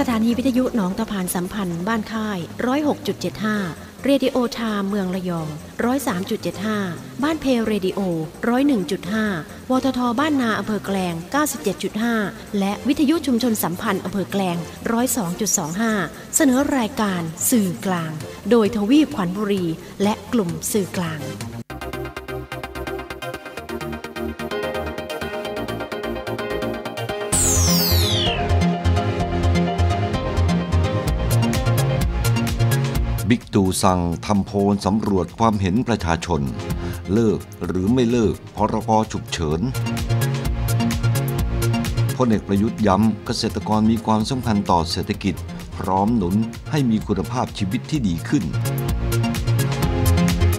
สถานีวิทยุหนองตะพานสัมพันธ์บ้านค่ายร้อยหกจุดเจ็ดห้าเรดิโอชาเมืองระยองร้อยสามจุดเจ็ดห้าบ้านเพลเรดิโอร้อยหนึ่งจุดห้าวททบ้านนาอำเภอแกลงเก้าสิบเจ็ดจุดห้าและวิทยุชุมชนสัมพันธ์อำเภอแกลงร้อยสองจุดสองห้าเสนอรายการสื่อกลาง โดยทวีปขวัญบุรี และกลุ่มสื่อกลางบิ๊กตู่สั่งทำโพลสำรวจความเห็นประชาชน เลิกหรือไม่เลิกพรกฉุกเฉินพลเอกประยุทธ์ย้ำเกษตรกรมีความสำคัญต่อเศรษฐกิจ พร้อมหนุนให้มีคุณภาพชีวิตที่ดีขึ้น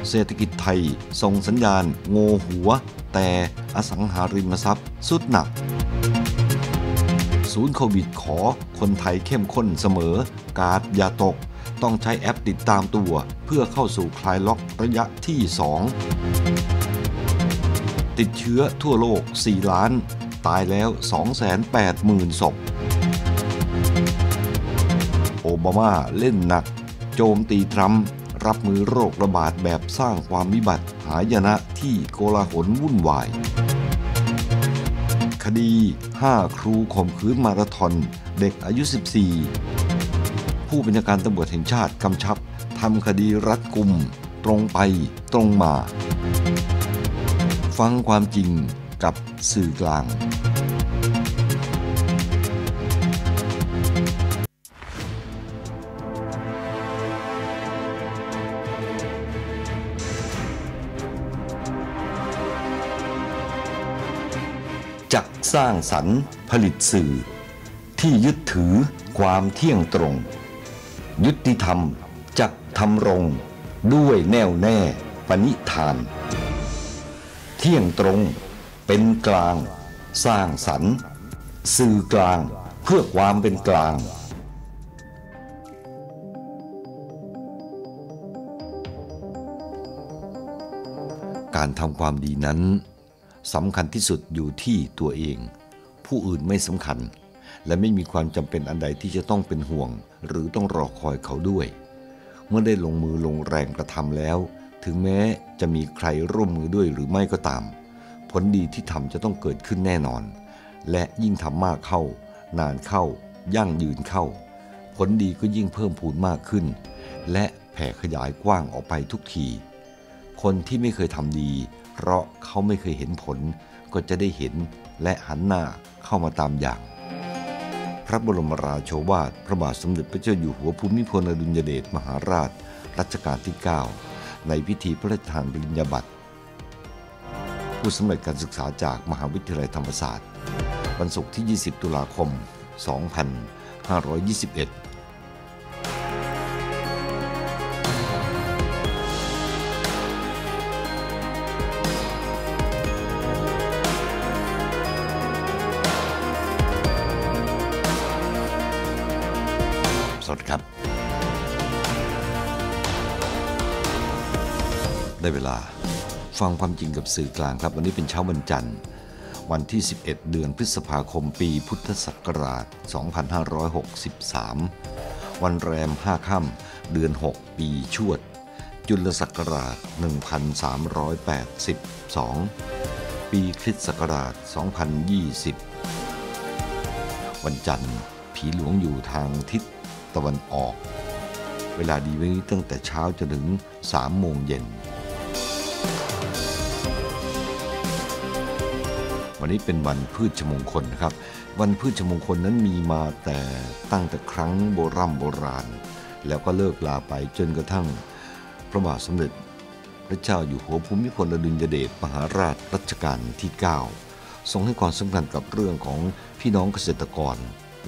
เศรษฐกิจไทยส่งสัญญาณ โงหัว แต่อสังหาริมทรัพย์ สุดหนัก ศูนย์โควิดขอ คนไทยเข้มข้นเสมอ การอย่าตกต้องใช้แอปติดตามตัวเพื่อเข้าสู่คลายล็อกระยะที่ 2 ติดเชื้อทั่วโลก 4 ล้าน ตายแล้ว 280,000 ศพโอบามาเล่นหนัก โจมตีทรัมป์รับมือโรคระบาดแบบสร้างความวิบัติหายนะที่โกลาหลวุ่นวาย คดี 5 ครูข่มขืนมาราธอนเด็กอายุ 14ผู้บัญชาการตำรวจแห่งชาติกำชับทำคดีรัดกุมตรงไปตรงมา ฟังความจริงกับสื่อกลาง จักสร้างสรรค์ผลิตสื่อ ที่ยึดถือความเที่ยงตรงยุติธรรม จักทำรงด้วยแน่วแน่ ปณิธาน เที่ยงตรงเป็นกลาง สร้างสรรค์สื่อกลาง เพื่อความเป็นกลาง การทำความดีนั้น สำคัญที่สุดอยู่ที่ตัวเอง ผู้อื่นไม่สำคัญ และไม่มีความจำเป็นอันใดที่จะต้องเป็นห่วงหรือต้องรอคอยเขาด้วย เมื่อได้ลงมือลงแรงกระทำแล้ว ถึงแม้จะมีใครร่วมมือด้วยหรือไม่ก็ตาม ผลดีที่ทำจะต้องเกิดขึ้นแน่นอน และยิ่งทำมากเข้า นานเข้า ยั่งยืนเข้า ผลดีก็ยิ่งเพิ่มพูนมากขึ้น และแผ่ขยายกว้างออกไปทุกที คนที่ไม่เคยทำดี เพราะเขาไม่เคยเห็นผล ก็จะได้เห็น และหันหน้าเข้ามาตามอย่างพระบรมราโชวาทพระบาทสมเด็จพระเจ้าอยู่หัว ภูมิพลอดุลยเดชมหาราช รัชกาลที่ 9 ในพิธีพระราชทานปริญญาบัตร ผู้สำเร็จการศึกษาจากมหาวิทยาลัยธรรมศาสตร์วันศุกร์ที่ 20 ตุลาคม 2521ฟังความจริงกับสื่อกลางครับ วันนี้เป็นเช้าวันจันทร์ วันที่ 11 เดือนพฤษภาคมปีพุทธศักราช2563 วันแรม 5ค่ำเดือน 6 ปีชวด จุลศักราช1382 ปีคริสต์ศักราช 2020 วันจันทร์ ผีหลวงอยู่ทางทิศตะวันออก เวลาดีวันนี้ตั้งแต่เช้าจนถึง 3 โมงเย็นันนี้เป็นวันพืชมงคลนะครับ วันพืชมงคลนั้นมีมาแต่ตั้งแต่ครั้งโบรโบราณ แล้วก็เลิกลาไปจนกระทั่ง พระบาทสมเด็จ พระเจ้าอยู่หัวภูมิพลอดุลยเดชมหาราชรัชกาลที่ 9ทรงให้ความสำคัญกับเรื่องของพี่น้องเกษตรกร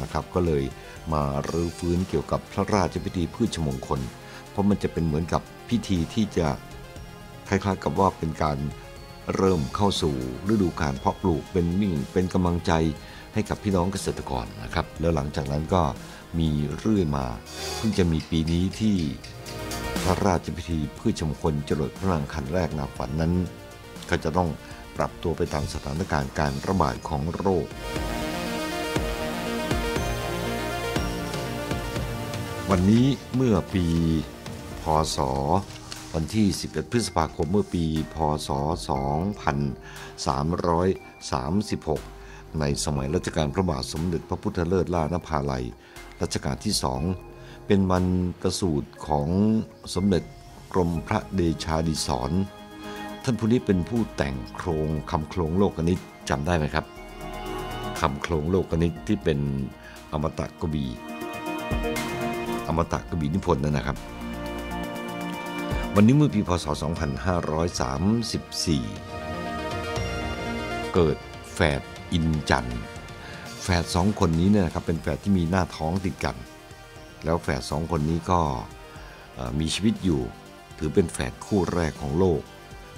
นะครับ ก็เลยมารื้อฟื้นเกี่ยวกับพระราชพิธีพืชมงคล เพราะมันจะเป็นเหมือนกับพิธีที่จะคล้ายๆ กับว่าเป็นการเริ่มเข้าสู่ฤดูการเพาะปลูกเป็นมิ่งเป็นกำลังใจให้กับพี่น้องเกษตรกรนะครับ แล้วหลังจากนั้นก็มีเรื่อยมาเพิ่งจะมีปีนี้ที่พระราชพิธีพืชชมคลจรดพระนางคันแรกนาฝันนั้น ก็จะต้องปรับตัวไปตามสถานการณ์การระบาดของโรค วันนี้เมื่อปีพศวันที่ 11พฤษภาคมเมื่อปี พศ 2336 ในสมัยรัชกาลพระบาทสมเด็จพระพุทธเลิศล่านภาลัย รัชกาลที่สอง เป็นวันกระสูตรของสมเด็จกรมพระเดชาดิศรท่านผู้นี้เป็นผู้แต่งโครงคำโครงโลกนิจจำได้ไหมครับ คำโครงโลกนิจที่เป็นอมตะกบีอมตะกบีนิพนธ์นะครับวันนี้เมื่อปีพศ 2534 เกิดแฝดอินจัน แฝดสองคนนี้เนี่ยครับเป็นแฝดที่มีหน้าท้องติดกัน แล้วแฝดสองคนนี้ก็มีชีวิตอยู่ ถือเป็นแฝดคู่แรกของโลก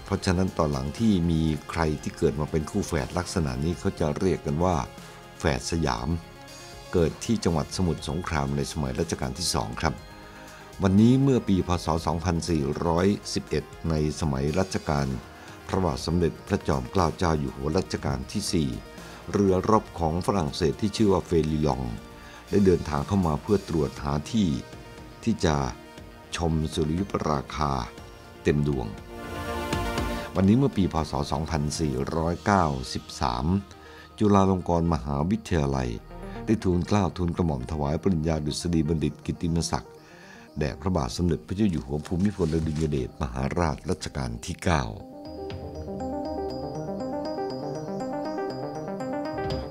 เพราะฉะนั้นตอนหลังที่มีใครที่เกิดมาเป็นคู่แฝดลักษณะนี้เขาจะเรียกกันว่า แฝดสยาม เกิดที่จังหวัดสมุทรสงครามในสมัยรัชกาลที่สองครับวันนี้เมื่อปีพศ 2411 ในสมัยรัชกาลพระบาทสมเด็จพระจอมเกล้าเจ้าอยู่หัวรัชกาลที่ 4 เรือรบของฝรั่งเศสที่ชื่อว่าเฟลิลอง ได้เดินทางเข้ามาเพื่อตรวจหาที่ที่จะชมสุริยุปราคา เต็มดวง วันนี้เมื่อปีพศ 2493 จุฬาลงกรณ์มหาวิทยาลัย ได้ทูลกล้าวทูลกระหม่อมถวายปริญญาดุษฎีบัณฑิตกิติมศักดิ์แด่พระบาทสมเด็จพระเจ้าอยู่หัวภูมิพลอดุลยเดชมหาราชรัชกาลที่ 9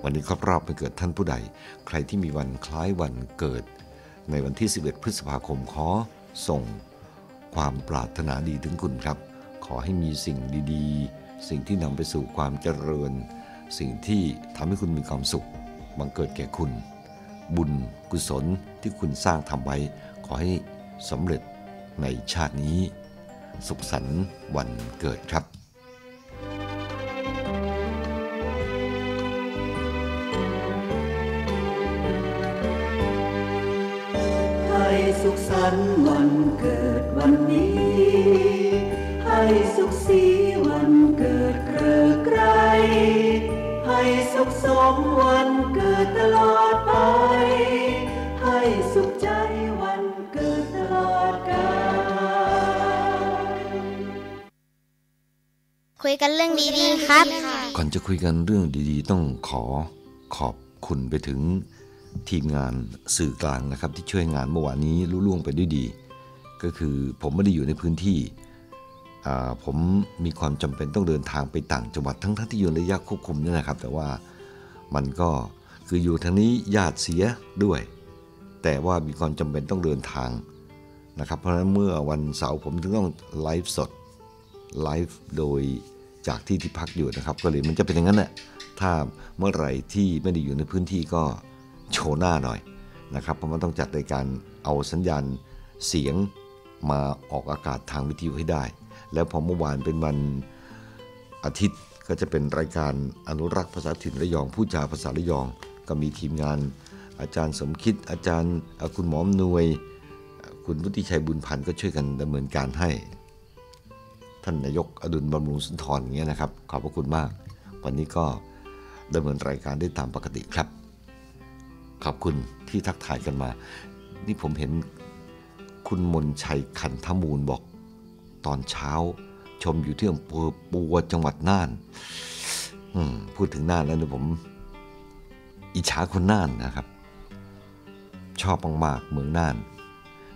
วันนี้ครบรอบไปเกิดท่านผู้ใด ใครที่มีวันคล้ายวันเกิด ในวันที่ 11 พฤษภาคมขอส่งความปรารถนาดีถึงคุณครับ ขอให้มีสิ่งดีๆ สิ่งที่นำไปสู่ความเจริญ สิ่งที่ทำให้คุณมีความสุข บังเกิดแก่คุณ บุญกุศลที่คุณสร้างทำไว้ขอให้สำเร็จในชาตินี้ สุขสันต์วันเกิดครับ ให้สุขสันต์วันเกิดวันนี้ ให้สุขสีวันเกิดเกลือไกรให้สุขสมวันเกิดตลอดไป ให้สุขกันเรื่องดีๆครับ ก่อนจะคุยกันเรื่องดีๆ ต้องขอขอบคุณไปถึงทีมงานสื่อกลางนะครับ ที่ช่วยงานเมื่อวานนี้รุ่ล่วงไปด้วยดี ก็คือผมไม่ได้อยู่ในพื้นที่ผมมีความจำเป็นต้องเดินทางไปต่างจังหวัด ทั้งทั้งที่อยู่ในระยะควบคุมนี่นะครับ แต่ว่ามันก็ คืออยู่ทางนี้ญาติเสียด้วย แต่ว่ามีความจำเป็นต้องเดินทางนะครับ เพราะฉะนั้นเมื่อวันเสาร์ผมถึงต้องไลฟ์สดไลฟ์โดยจากที่ที่พักอยู่นะครับก็เลยมันจะเป็นอย่างนั้นแหละถ้าเมื่อไหร่ที่ไม่ได้อยู่ในพื้นที่ก็โชว์หน้าหน่อยนะครับเพราะมันต้องจัดในการเอาสัญญาณเสียงมาออกอากาศทางวิทยุให้ได้ แล้วพอเมื่อวานเป็นวันอาทิตย์ก็จะเป็นรายการอนุรักษ์ภาษาถิ่นระยอง ผู้จาภาษาระยอง ก็มีทีมงาน อาจารย์สมคิดอาจารย์คุณหมอมนวย คุณวุฒิชัยบุญพันธ์ก็ช่วยกันดำเนินการให้ท่านนายกอดุลบำรุงสุนทรอย่างเงี้ยนะครับ ขอบพระคุณมาก วันนี้ก็ดำเนินรายการได้ตามปกติครับ ขอบคุณที่ทักทายกันมา นี่ผมเห็นคุณมนชัยขันธมูลบอก ตอนเช้าชมอยู่ที่อำเภอปัวจังหวัดน่าน พูดถึงน่านแล้วเนี่ยผม อิจฉาคนน่านนะครับ ชอบมากๆเมืองน่าน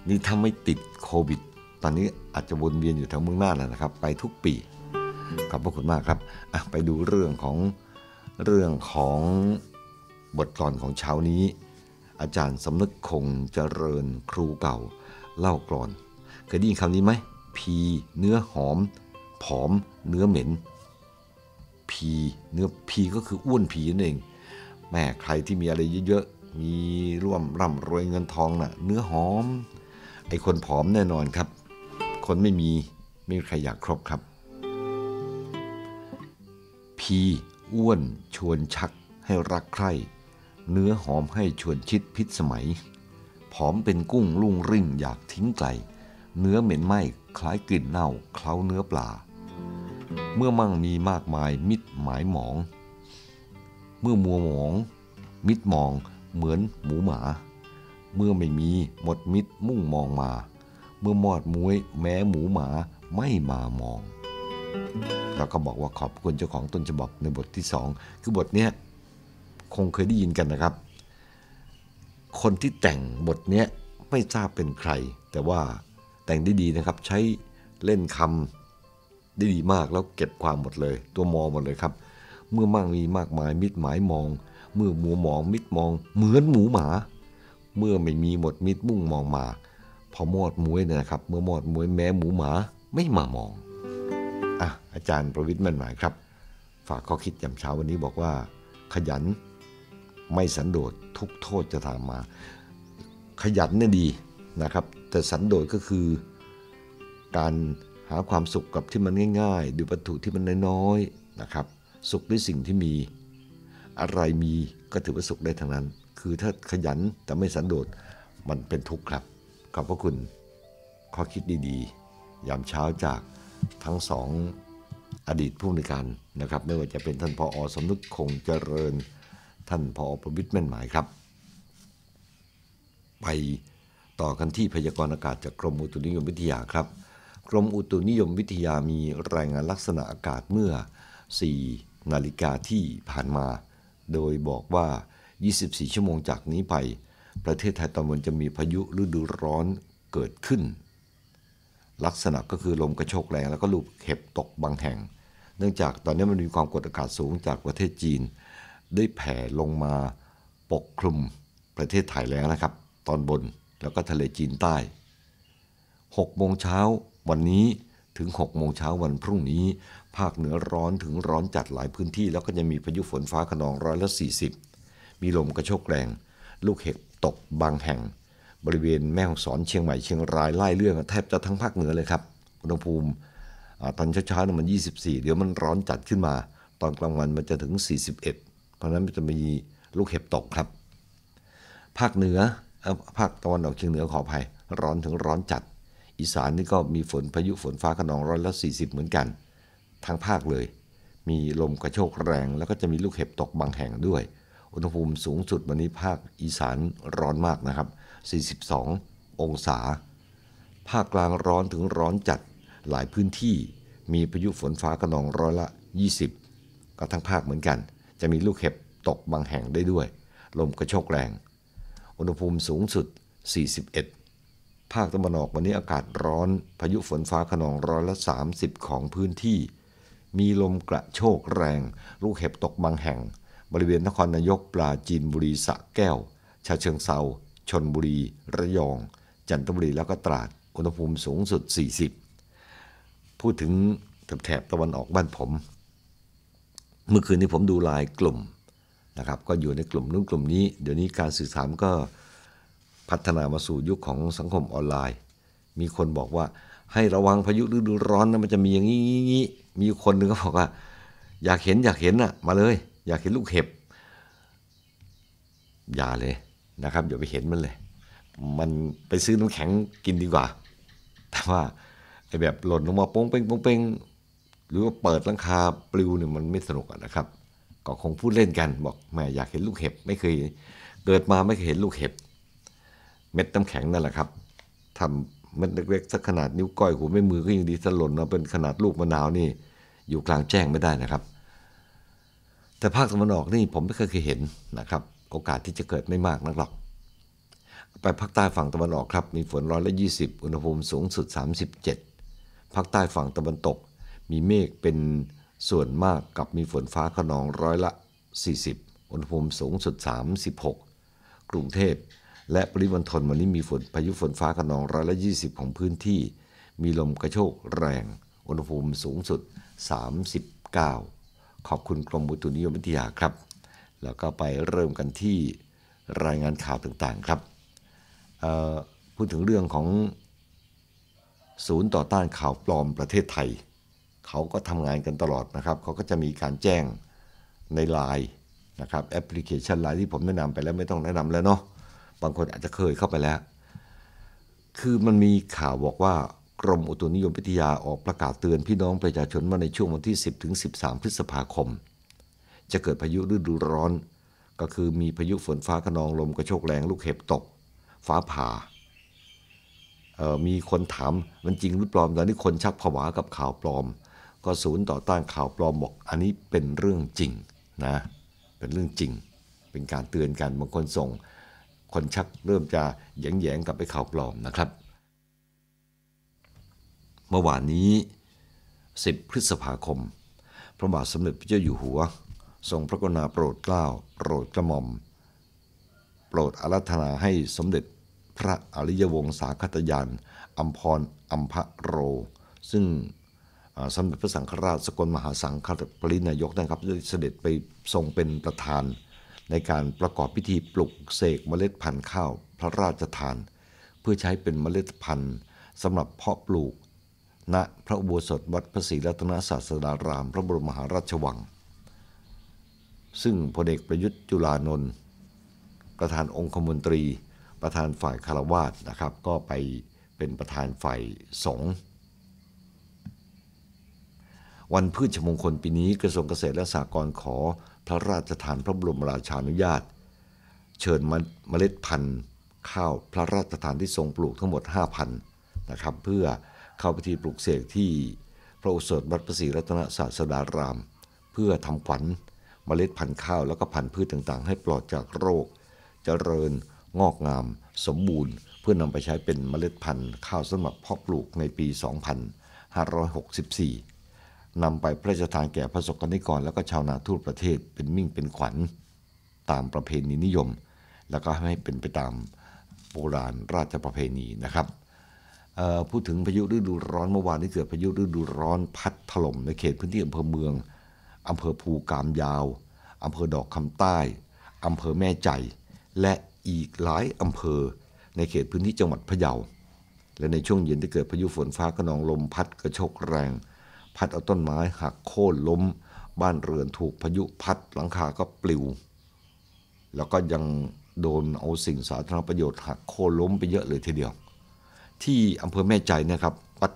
นี่ถ้าไม่ติดโควิดตอนนี้อาจจะวนเวียนอยู่แถวเมืองน่านแล้วนะครับ ไปทุกปี ขอบพระคุณมากครับ ไปดูเรื่องของเรื่องของบทกลอนของเช้านี้ อาจารย์สำนึกคงเจริญครูเก่าเล่ากลอนเคยได้ยินคำนี้ไหมพี เนื้อหอม ผอมเนื้อเหม็นพี เนื้อพี ก็คืออ้วนผีนั่นเอง แม่ใครที่มีอะไรเยอะๆ มีร่วมร่ำรวยเงินทองนะ่ะเนื้อหอมไอคนผอมแน่นอนครับคนไม่มีไม่มีใครอยากครบครับ พีอ้วนชวนชักให้รักใคร่ เนื้อหอมให้ชวนชิดพิษสมัย ผอมเป็นกุ้งลุ่งริ่งอยากทิ้งไกล เนื้อเหม็นไหม้คล้ายกลิ่นเน่าเคล้าเนื้อปลา เมื่อมั่งมีมากมายมิดหมายหมอง เมื่อมัวหมอง มิดมองเหมือนหมูหมา เมื่อไม่มีหมดมิดมุ่งมองมาเมื่อมอดมุ้ยแม้หมูหมาไม่มามอง เราก็บอกว่าขอบคุณเจ้าของต้นฉบับในบทที่สองคือบทเนี้ยคงเคยได้ยินกันนะครับ คนที่แต่งบทเนี้ยไม่ทราบเป็นใคร แต่ว่าแต่งได้ดีนะครับใช้เล่นคำได้ดีมากแล้วเก็บความหมดเลย ตัวมอหมดเลยครับ เมื่อมากมีมากมายมิดหมายมอง เมื่อหมูมองมิดมอง เหมือนหมูหมา เมื่อไม่มีหมดมิดมุ่งมองมาพอมอดมวยเนี่ยนะครับ เมื่อมอดมวย แม้หมูหมาไม่มามอง อ่ะอาจารย์ประวิทย์มันหมายครับ ฝากข้อคิดยามเช้าวันนี้บอกว่า ขยันไม่สันโดษทุกโทษจะตามมา ขยันเนี่ยดีนะครับ แต่สันโดษก็คือ การหาความสุขกับที่มันง่ายๆดูวัตถุที่มันน้อยๆนะครับ สุขด้วยสิ่งที่มีอะไรมีก็ถือว่าสุขได้ทั้งนั้น คือถ้าขยันแต่ไม่สันโดษมันเป็นทุกข์ครับขอบพระคุณ ข้อคิดดีๆ ยามเช้าจากทั้งสองอดีตผู้ในวการนะครับ ไม่ว่าจะเป็นท่านพออสมนึกคงเจริญท่านพอประวิทย์แม่นหมายครับ ไปต่อกันที่พยากรณ์อากาศจากกรมอุตุนิยมวิทยาครับ กรมอุตุนิยมวิทยามีรายงานลักษณะอากาศเมื่อ 4 นาฬิกาที่ผ่านมา โดยบอกว่า 24 ชั่วโมงจากนี้ไปประเทศไทยตอนบนจะมีพายุฤดูร้อนเกิดขึ้น ลักษณะก็คือลมกระโชกแรงแล้วก็ลูกเห็บตกบางแห่ง เนื่องจากตอนนี้มันมีความกดอากาศสูงจากประเทศจีน ได้แผ่ลงมาปกคลุมประเทศไทยแล้วนะครับ ตอนบนแล้วก็ทะเลจีนใต้6โมงเช้าวันนี้ถึง6โมงเช้าวันพรุ่งนี้ ภาคเหนือร้อนถึงร้อนจัดหลายพื้นที่ แล้วก็จะมีพายุฝนฟ้าขนองร้อยละ 40 มีลมกระโชกแรง ลูกเห็บตกบางแห่ง บริเวณแม่ฮ่องสอนเชียงใหม่เชียงรายไล่เรื่องแทบจะทั้งภาคเหนือเลยครับอุณหภูมิตอนเช้าๆมัน 24 เดี๋ยวมันร้อนจัดขึ้นมาตอนกลางวันมันจะถึง 41 เพราะนั้นมันจะมีลูกเห็บตกครับ ภาคเหนือภาคตะวันออกเฉียงเหนือขออภัยร้อนถึงร้อนจัด อีสานนี่ก็มีฝนพายุฝนฟ้าขนองร้อยละ40 เหมือนกัน ทั้งภาคเลย มีลมกระโชกแรง แล้วก็จะมีลูกเห็บตกบางแห่งด้วยอุณหภูมิสูงสุดวันนี้ภาคอีสานร้อนมากนะครับ 42 องศา ภาคกลางร้อนถึงร้อนจัดหลายพื้นที่ มีพายุฝนฟ้ากระนองร้อยละ 20ก็ทั้งภาคเหมือนกัน จะมีลูกเห็บตกบางแห่งได้ด้วย ลมกระโชกแรง อุณหภูมิสูงสุด 41 ภาคตะวันออกวันนี้อากาศร้อน พายุฝนฟ้าขนองร้อยละ 30 ของพื้นที่ มีลมกระโชกแรง ลูกเห็บตกบางแห่งบริเวณนครนายกปราจีนบุรีสะแก้ว ชาเชิงเซาชนบุรี ระยอง จันทบุรีแล้วก็ตราดอุณหภูมิสูงสุด 40 พูดถึงแถบตะวันออกบ้านผม เมื่อคืนนี้ผมดูลายกลุ่มนะครับ ก็อยู่ในกลุ่มนู้นกลุ่มนี้ เดี๋ยวนี้การสื่อสารก็พัฒนามาสู่ยุคของสังคมออนไลน์ มีคนบอกว่าให้ระวังพายุฤดูร้อนนะมันจะมีอย่างนี้มีคนหนึ่งก็บอกว่า อยากเห็นอยากเห็นอ่ะมาเลยอยากเห็นลูกเห็บ อย่าเลยนะครับอย่าไปเห็นมันเลย มันไปซื้อน้ำแข็งกินดีกว่า แต่ว่าไอ้แบบหล่นลงมาโป้งเป้งโป้งเป้งหรือว่าเปิดลังคาปลิวเนี่ยมันไม่สนุกนะครับก็คงพูดเล่นกันบอกแม่อยากเห็นลูกเห็บไม่เคยเกิดมาไม่เคยเห็นลูกเห็บ เม็ดน้ำแข็งนั่นแหละครับทำเม็ดเล็กๆสักขนาดนิ้วก้อยหัวแม่มือก็ยังดีสล่นมาเป็นขนาดลูกมะนาวนี่ อยู่กลางแจ้งไม่ได้นะครับแต่ภาคตะวันออกนี่ผมไม่เคยเคยเห็นนะครับ โอกาสที่จะเกิดไม่มากนักหรอก ไปภาคใต้ฝั่งตะวันออกครับ มีฝนร้อยละยี่สิบอุณหภูมิสูงสุด 37 ภาคใต้ฝั่งตะวันตกมีเมฆเป็นส่วนมากกับมีฝนฟ้าขนองร้อยละ 40 อุณหภูมิสูงสุด 36กรุงเทพและปริมณฑลวันนี้มีฝนพายุฝนฟ้าขนองร้อยละ20 ของพื้นที่ มีลมกระโชกแรงอุณหภูมิสูงสุด 39ขอบคุณกรมอุตุนิยมวิทยาครับ แล้วก็ไปเริ่มกันที่รายงานข่าวต่างๆครับ พูดถึงเรื่องของศูนย์ต่อต้านข่าวปลอมประเทศไทย เขาก็ทำงานกันตลอดนะครับ เขาก็จะมีการแจ้งในไลน์นะครับแอปพลิเคชันไลน์ที่ผมแนะนำไปแล้วไม่ต้องแนะนำแล้วเนาะบางคนอาจจะเคยเข้าไปแล้ว คือมันมีข่าวบอกว่ากรมอุตุนิยมวิทยาออกประกาศเตือนพี่น้องประชาชนว่าในช่วงวันที่ 10 ถึง 13 พฤษภาคม จะเกิดพายุฤดูร้อน ก็คือมีพายุฝนฟ้าขนอง ลมกระโชกแรง ลูกเห็บตก ฟ้าผ่า มีคนถามมันจริงหรือปลอมตอนนี้คนชักผวากับข่าวปลอม ก็ศูนย์ต่อต้านข่าวปลอมบอกอันนี้เป็นเรื่องจริงนะเป็นเรื่องจริงเป็นการเตือนกันบางคนส่ง คนชักเริ่มจะแยงแยงกับไปข่าวปลอมนะครับเมื่อวานนี้ 10 พฤษภาคม พระบาทสมเด็จพระเจ้าอยู่หัว ทรงพระกรุณาโปรดเกล้าโปรดกระหม่อมโปรดอารัธนาให้สมเด็จพระอริยวงศาคตยานอัมพรอัมพะโร ซึ่งสมเด็จพระสังฆราชสกลมหาสังฆปรินายกนะครับได้เสด็จไปทรงเป็นประธาน ในการประกอบพิธีปลุกเสกเมล็ดพันธุ์ข้าว พระราชทาน เพื่อใช้เป็นเมล็ดพันธุ์สำหรับเพาะปลูกณ พระอุโบสถวัดพระศรีรัตนศาสดาราม พระบรมมหาราชวัง ซึ่งพลเอกประยุทธ์จุลานนท์ประธานองคมนตรี ประธานฝ่ายคารวาสนะครับ ก็ไปเป็นประธาน ฝ่าย สง วันพืชมงคล ปีนี้ กระทรวงเกษตรและสหกรณ์ขอพระราชทานพระบรมราชานุญาต เชิญมเมล็ดพันธุ์ ข้าวพระราชทานที่ทรงปลูกทั้งหมด5,000นะครับเพื่อข้าพิธีปลุกเสกที่พระโอสถวัดพระศรีรัตนศาสดารามเพื่อทำขวัญเมล็ดพันธุ์ข้าวแล้วก็พันธุ์พืชต่างๆ ให้ปลอดจากโรคจเจริญงอกงาม สมบูรณ์เพื่อนำไปใช้เป็นเมล็ดพันธุ์ข้าวสำหรับเพาะปลูกในปี 2564 นำไปพระราชทานแก่พระสกนิกรและก็ชาวนาทั่วประเทศเป็นมิ่งเป็นขวัญตามประเพณีนิยม แล้วก็ให้เป็นไปตามโบราณราชประเพณีนะครับพูดถึงพายุฤดูร้อนเมื่อวานที่เกิดพายุฤดูร้อนพัดถล่มในเขตพื้นที่อำเภอเมืองอำเภอภูกามยาวอำเภอดอกคำใต้อำเภอแม่ใจ และอีกหลายอำเภอในเขตพื้นที่จังหวัดพะเยา และในช่วงเย็นที่เกิดพายุฝนฟ้ากระนองลมพัดกระโชกแรง พัดเอาต้นไม้หักโค่นล้มบ้านเรือนถูกพายุพัดหลังคาก็ปลิว แล้วก็ยังโดนเอาสิ่งสาธารณประโยชน์หักโค่นล้มไปเยอะเลยทีเดียวที่อำเภอแม่ใจนะครับวัด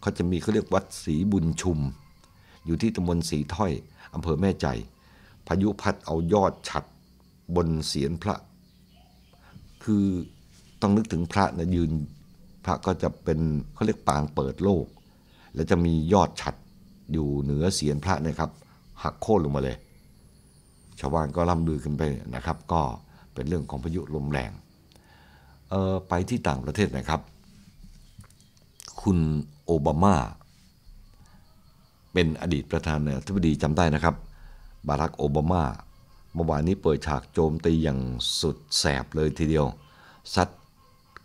เขาจะมีเขาเรียกวัดศรีบุญชุม อยู่ที่ตำบลศรีถ้อยอำเภอแม่ใจ พายุพัดเอายอดฉัดบนเสียนพระ คือต้องนึกถึงพระนะยืนพระก็จะเป็นเขาเรียกปางเปิดโลก และจะมียอดฉัดอยู่เหนือเสียนพระนะครับ หักโค่นลงมาเลยชาวบ้านก็ร่ำลือกันไปนะครับ ก็เป็นเรื่องของพายุลมแรงออไปที่ต่างประเทศนะครับคุณโอบามาเป็นอดีตประธานาธิบดีจำได้นะครับ บารักโอบามา เมื่อวานนี้เปิดฉากโจมตีอย่างสุดแสบเลยทีเดียวซัด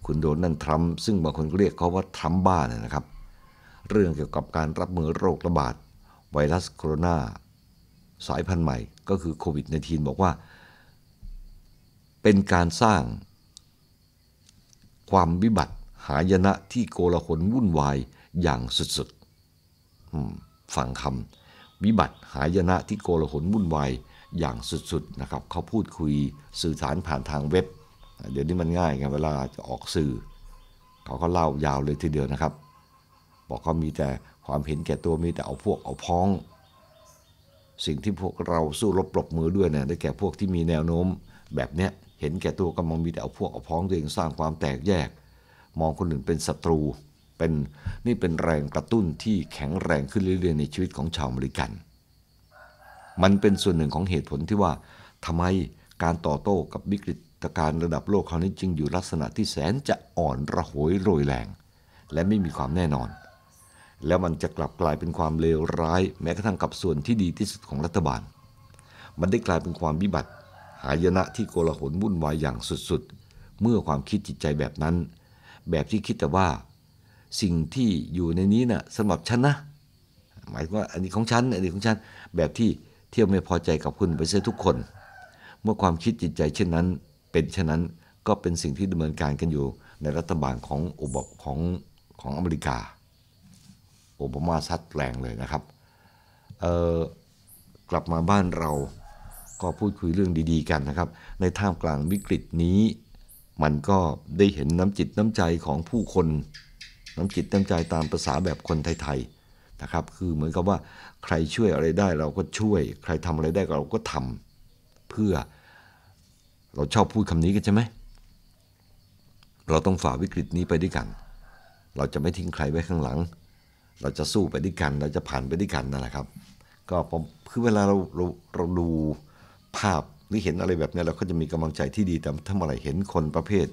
คุณโดนัลด์ทรัมป์ซึ่งบางคนเรียกเขาว่าทรัมป์บ้าเนี่ยนะครับ เรื่องเกี่ยวกับการรับมือโรคระบาดไวรัสโคโรนาสายพันธุ์ใหม่ ก็คือโควิด -19 บอกว่า เป็นการสร้างความวิบัติหายนะที่โกลาหลวุ่นวายอย่างสุดๆ ฟังคำวิบัติหายนะที่โกลาหลวุ่นวายอย่างสุดๆ นะครับเขาพูดคุยสื่อสารผ่านทางเว็บ เดี๋ยวนี้มันง่ายไงเวลาจะออกสื่อ เขาก็เล่ายาวเลยทีเดียวนะครับ บอกเขามีแต่ความเห็นแก่ตัวมีแต่เอาพวกเอาพ้อง สิ่งที่พวกเราสู้รบปรบมือด้วยเนี่ยได้แก่พวกที่มีแนวโน้ม แบบเนี้ยเห็นแก่ตัวก็มังมีแต่เอาพวกเอาพ้องตัวเองสร้างความแตกแยกมองคนอื่นเป็นศัตรู เป็นนี่เป็นแรงกระตุ้นที่แข็งแรงขึ้นเรื่อยๆในชีวิตของชาวอเมริกัน มันเป็นส่วนหนึ่งของเหตุผลที่ว่าทำไมการต่อโต้กับวิกฤตการระดับโลกคราวนี้จึงอยู่ลักษณะที่แสนจะอ่อนระหวยโรยแรง และไม่มีความแน่นอน แล้วมันจะกลับกลายเป็นความเลวร้าย แม้กระทั่งกับส่วนที่ดีที่สุดของรัฐบาล มันได้กลายเป็นความวิบัติหายนะที่โกลาหลวุ่นวายอย่างสุดๆเมื่อความคิดจิตใจแบบนั้นแบบที่คิดแต่ว่าสิ่งที่อยู่ในนี้นะ่ะสำหรับฉันนะหมายว่าอันนี้ของฉันอันนี้ของฉันแบบที่เที่ยวไม่พอใจกับคุณไปเสทุกคน เมื่อความคิดจิตใจเช่นนั้น เป็นเช่นนั้นก็เป็นสิ่งที่ดำเนินการกันอยู่ ในรัฐบาลของอุบของของอเมริกาโอบามาซัดแรงเลยนะครับกลับมาบ้านเราก็พูดคุยเรื่องดี ๆ กันนะครับ ในท่ามกลางวิกฤตนี้มันก็ได้เห็นน้ำจิตน้ำใจของผู้คน น้ำจิตน้ำใจตามภาษาแบบคนไทยๆนะครับ คือเหมือนกับว่าใครช่วยอะไรได้เราก็ช่วย ใครทำอะไรได้เราก็ทำเพื่อเราชอบพูดคำนี้กันใช่ไหมเราต้องฝ่าวิกฤตนี้ไปด้วยกัน เราจะไม่ทิ้งใครไว้ข้างหลัง เราจะสู้ไปด้วยกันเราจะผ่านไปด้วยกันนั่นแหละครับ ก็คือเวลาเราเราเราดูภาพรือเห็นอะไรแบบนี้เราก็จะมีกำลังใจที่ดีแต่ถ้าเมื่อไหร่เห็นคนประเภท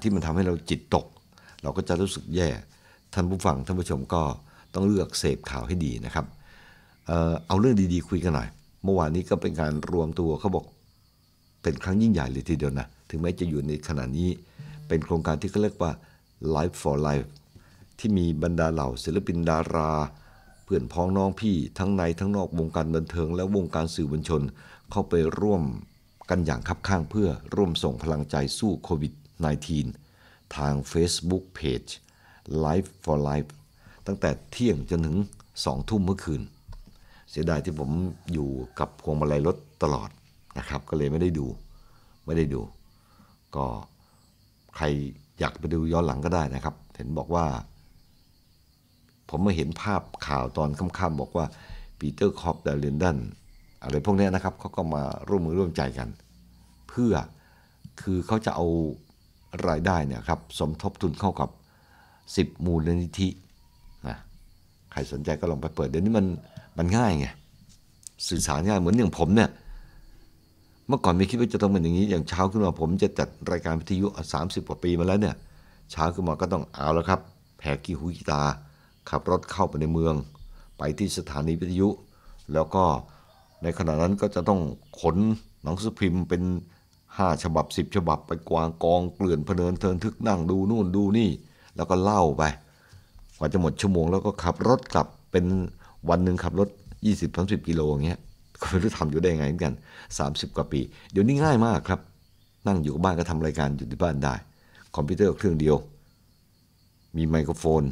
ที่มันทำให้เราจิตตก เราก็จะรู้สึกแย่ ท่านผู้ฟัง ท่านผู้ชมก็ต้องเลือกเสพข่าวให้ดีนะครับ เอาเรื่องดีๆคุยกันหน่อยเมื่อวานนี้ก็เป็นการรวมตัวเขาบอกเป็นครั้งยิ่งใหญ่เลยทีเดียวนะ ถึงแม้จะอยู่ในขณะนี้ เป็นโครงการที่เขาเรียกว่า Life for Life ที่มีบรรดาเหล่าศิลปินดาราเพื่อนพ้องน้องพี่ทั้งในทั้งนอกวงการบันเทิงและวงการสื่อบัญชนเข้าไปร่วมกันอย่างคับข้างเพื่อร่วมส่งพลังใจสู้โควิด -19 ทาง Facebook Page Life for Life ตั้งแต่เที่ยงจนถึงสองทุ่มเมื่อคืน เสียดายที่ผมอยู่กับพวงมาลัยรถตลอดนะครับ ก็เลยไม่ได้ดู ไม่ได้ดู ก็ใครอยากไปดูย้อนหลังก็ได้นะครับ เห็นบอกว่า ผมมาเห็นภาพข่าวตอนค่ำๆบอกว่าปีเตอร์คอปดาเรนดันอะไรพวกนี้นะครับเขาก็มาร่วมมือร่วมใจกัน เพื่อคือเขาจะเอารายได้เนี่ยครับ สมทบทุนเข้ากับ 10มูลนิธินะใครสนใจก็ลองไปเปิดเดี๋ยวนี้มัน มันง่ายไง สื่อสารง่ายเหมือนอย่างผมเนี่ยเมื่อก่อนไม่คิดว่าจะต้องเป็นอย่างนี้ อย่างเช้าขึ้นมาผมจะจัดรายการวิทยุสามสิบกว่าปีมาแล้วเนี่ยเช้าขึ้นมาก็ต้องเอาแล้วครับแผกกีหูกีตา ขับรถเข้าไปในเมือง ไปที่สถานีวิทยุแล้วก็ในขณะนั้นก็จะต้องขนหนังสือพิมพ์เป็นห้าฉบับสิบฉบับไปกวางกองเกลื่อนเพเนินเทินทึกนั่งดู นู่นดูนี่ แล้วก็เล่าไป กว่าจะหมดชั่วโมงแล้วก็ขับรถกลับเป็นวันหนึ่งขับรถ 20 30กิโลอย่างเงี้ยก็ไม่รู้ทำอยู่ได้ไงเหมือนกัน 30 กว่าปี เดี๋ยวนี้ง่ายมากครับ นั่งอยู่บ้านก็ทำรายการอยู่ที่บ้านได้ คอมพิวเตอร์เครื่องเดียว มีไมโครโฟน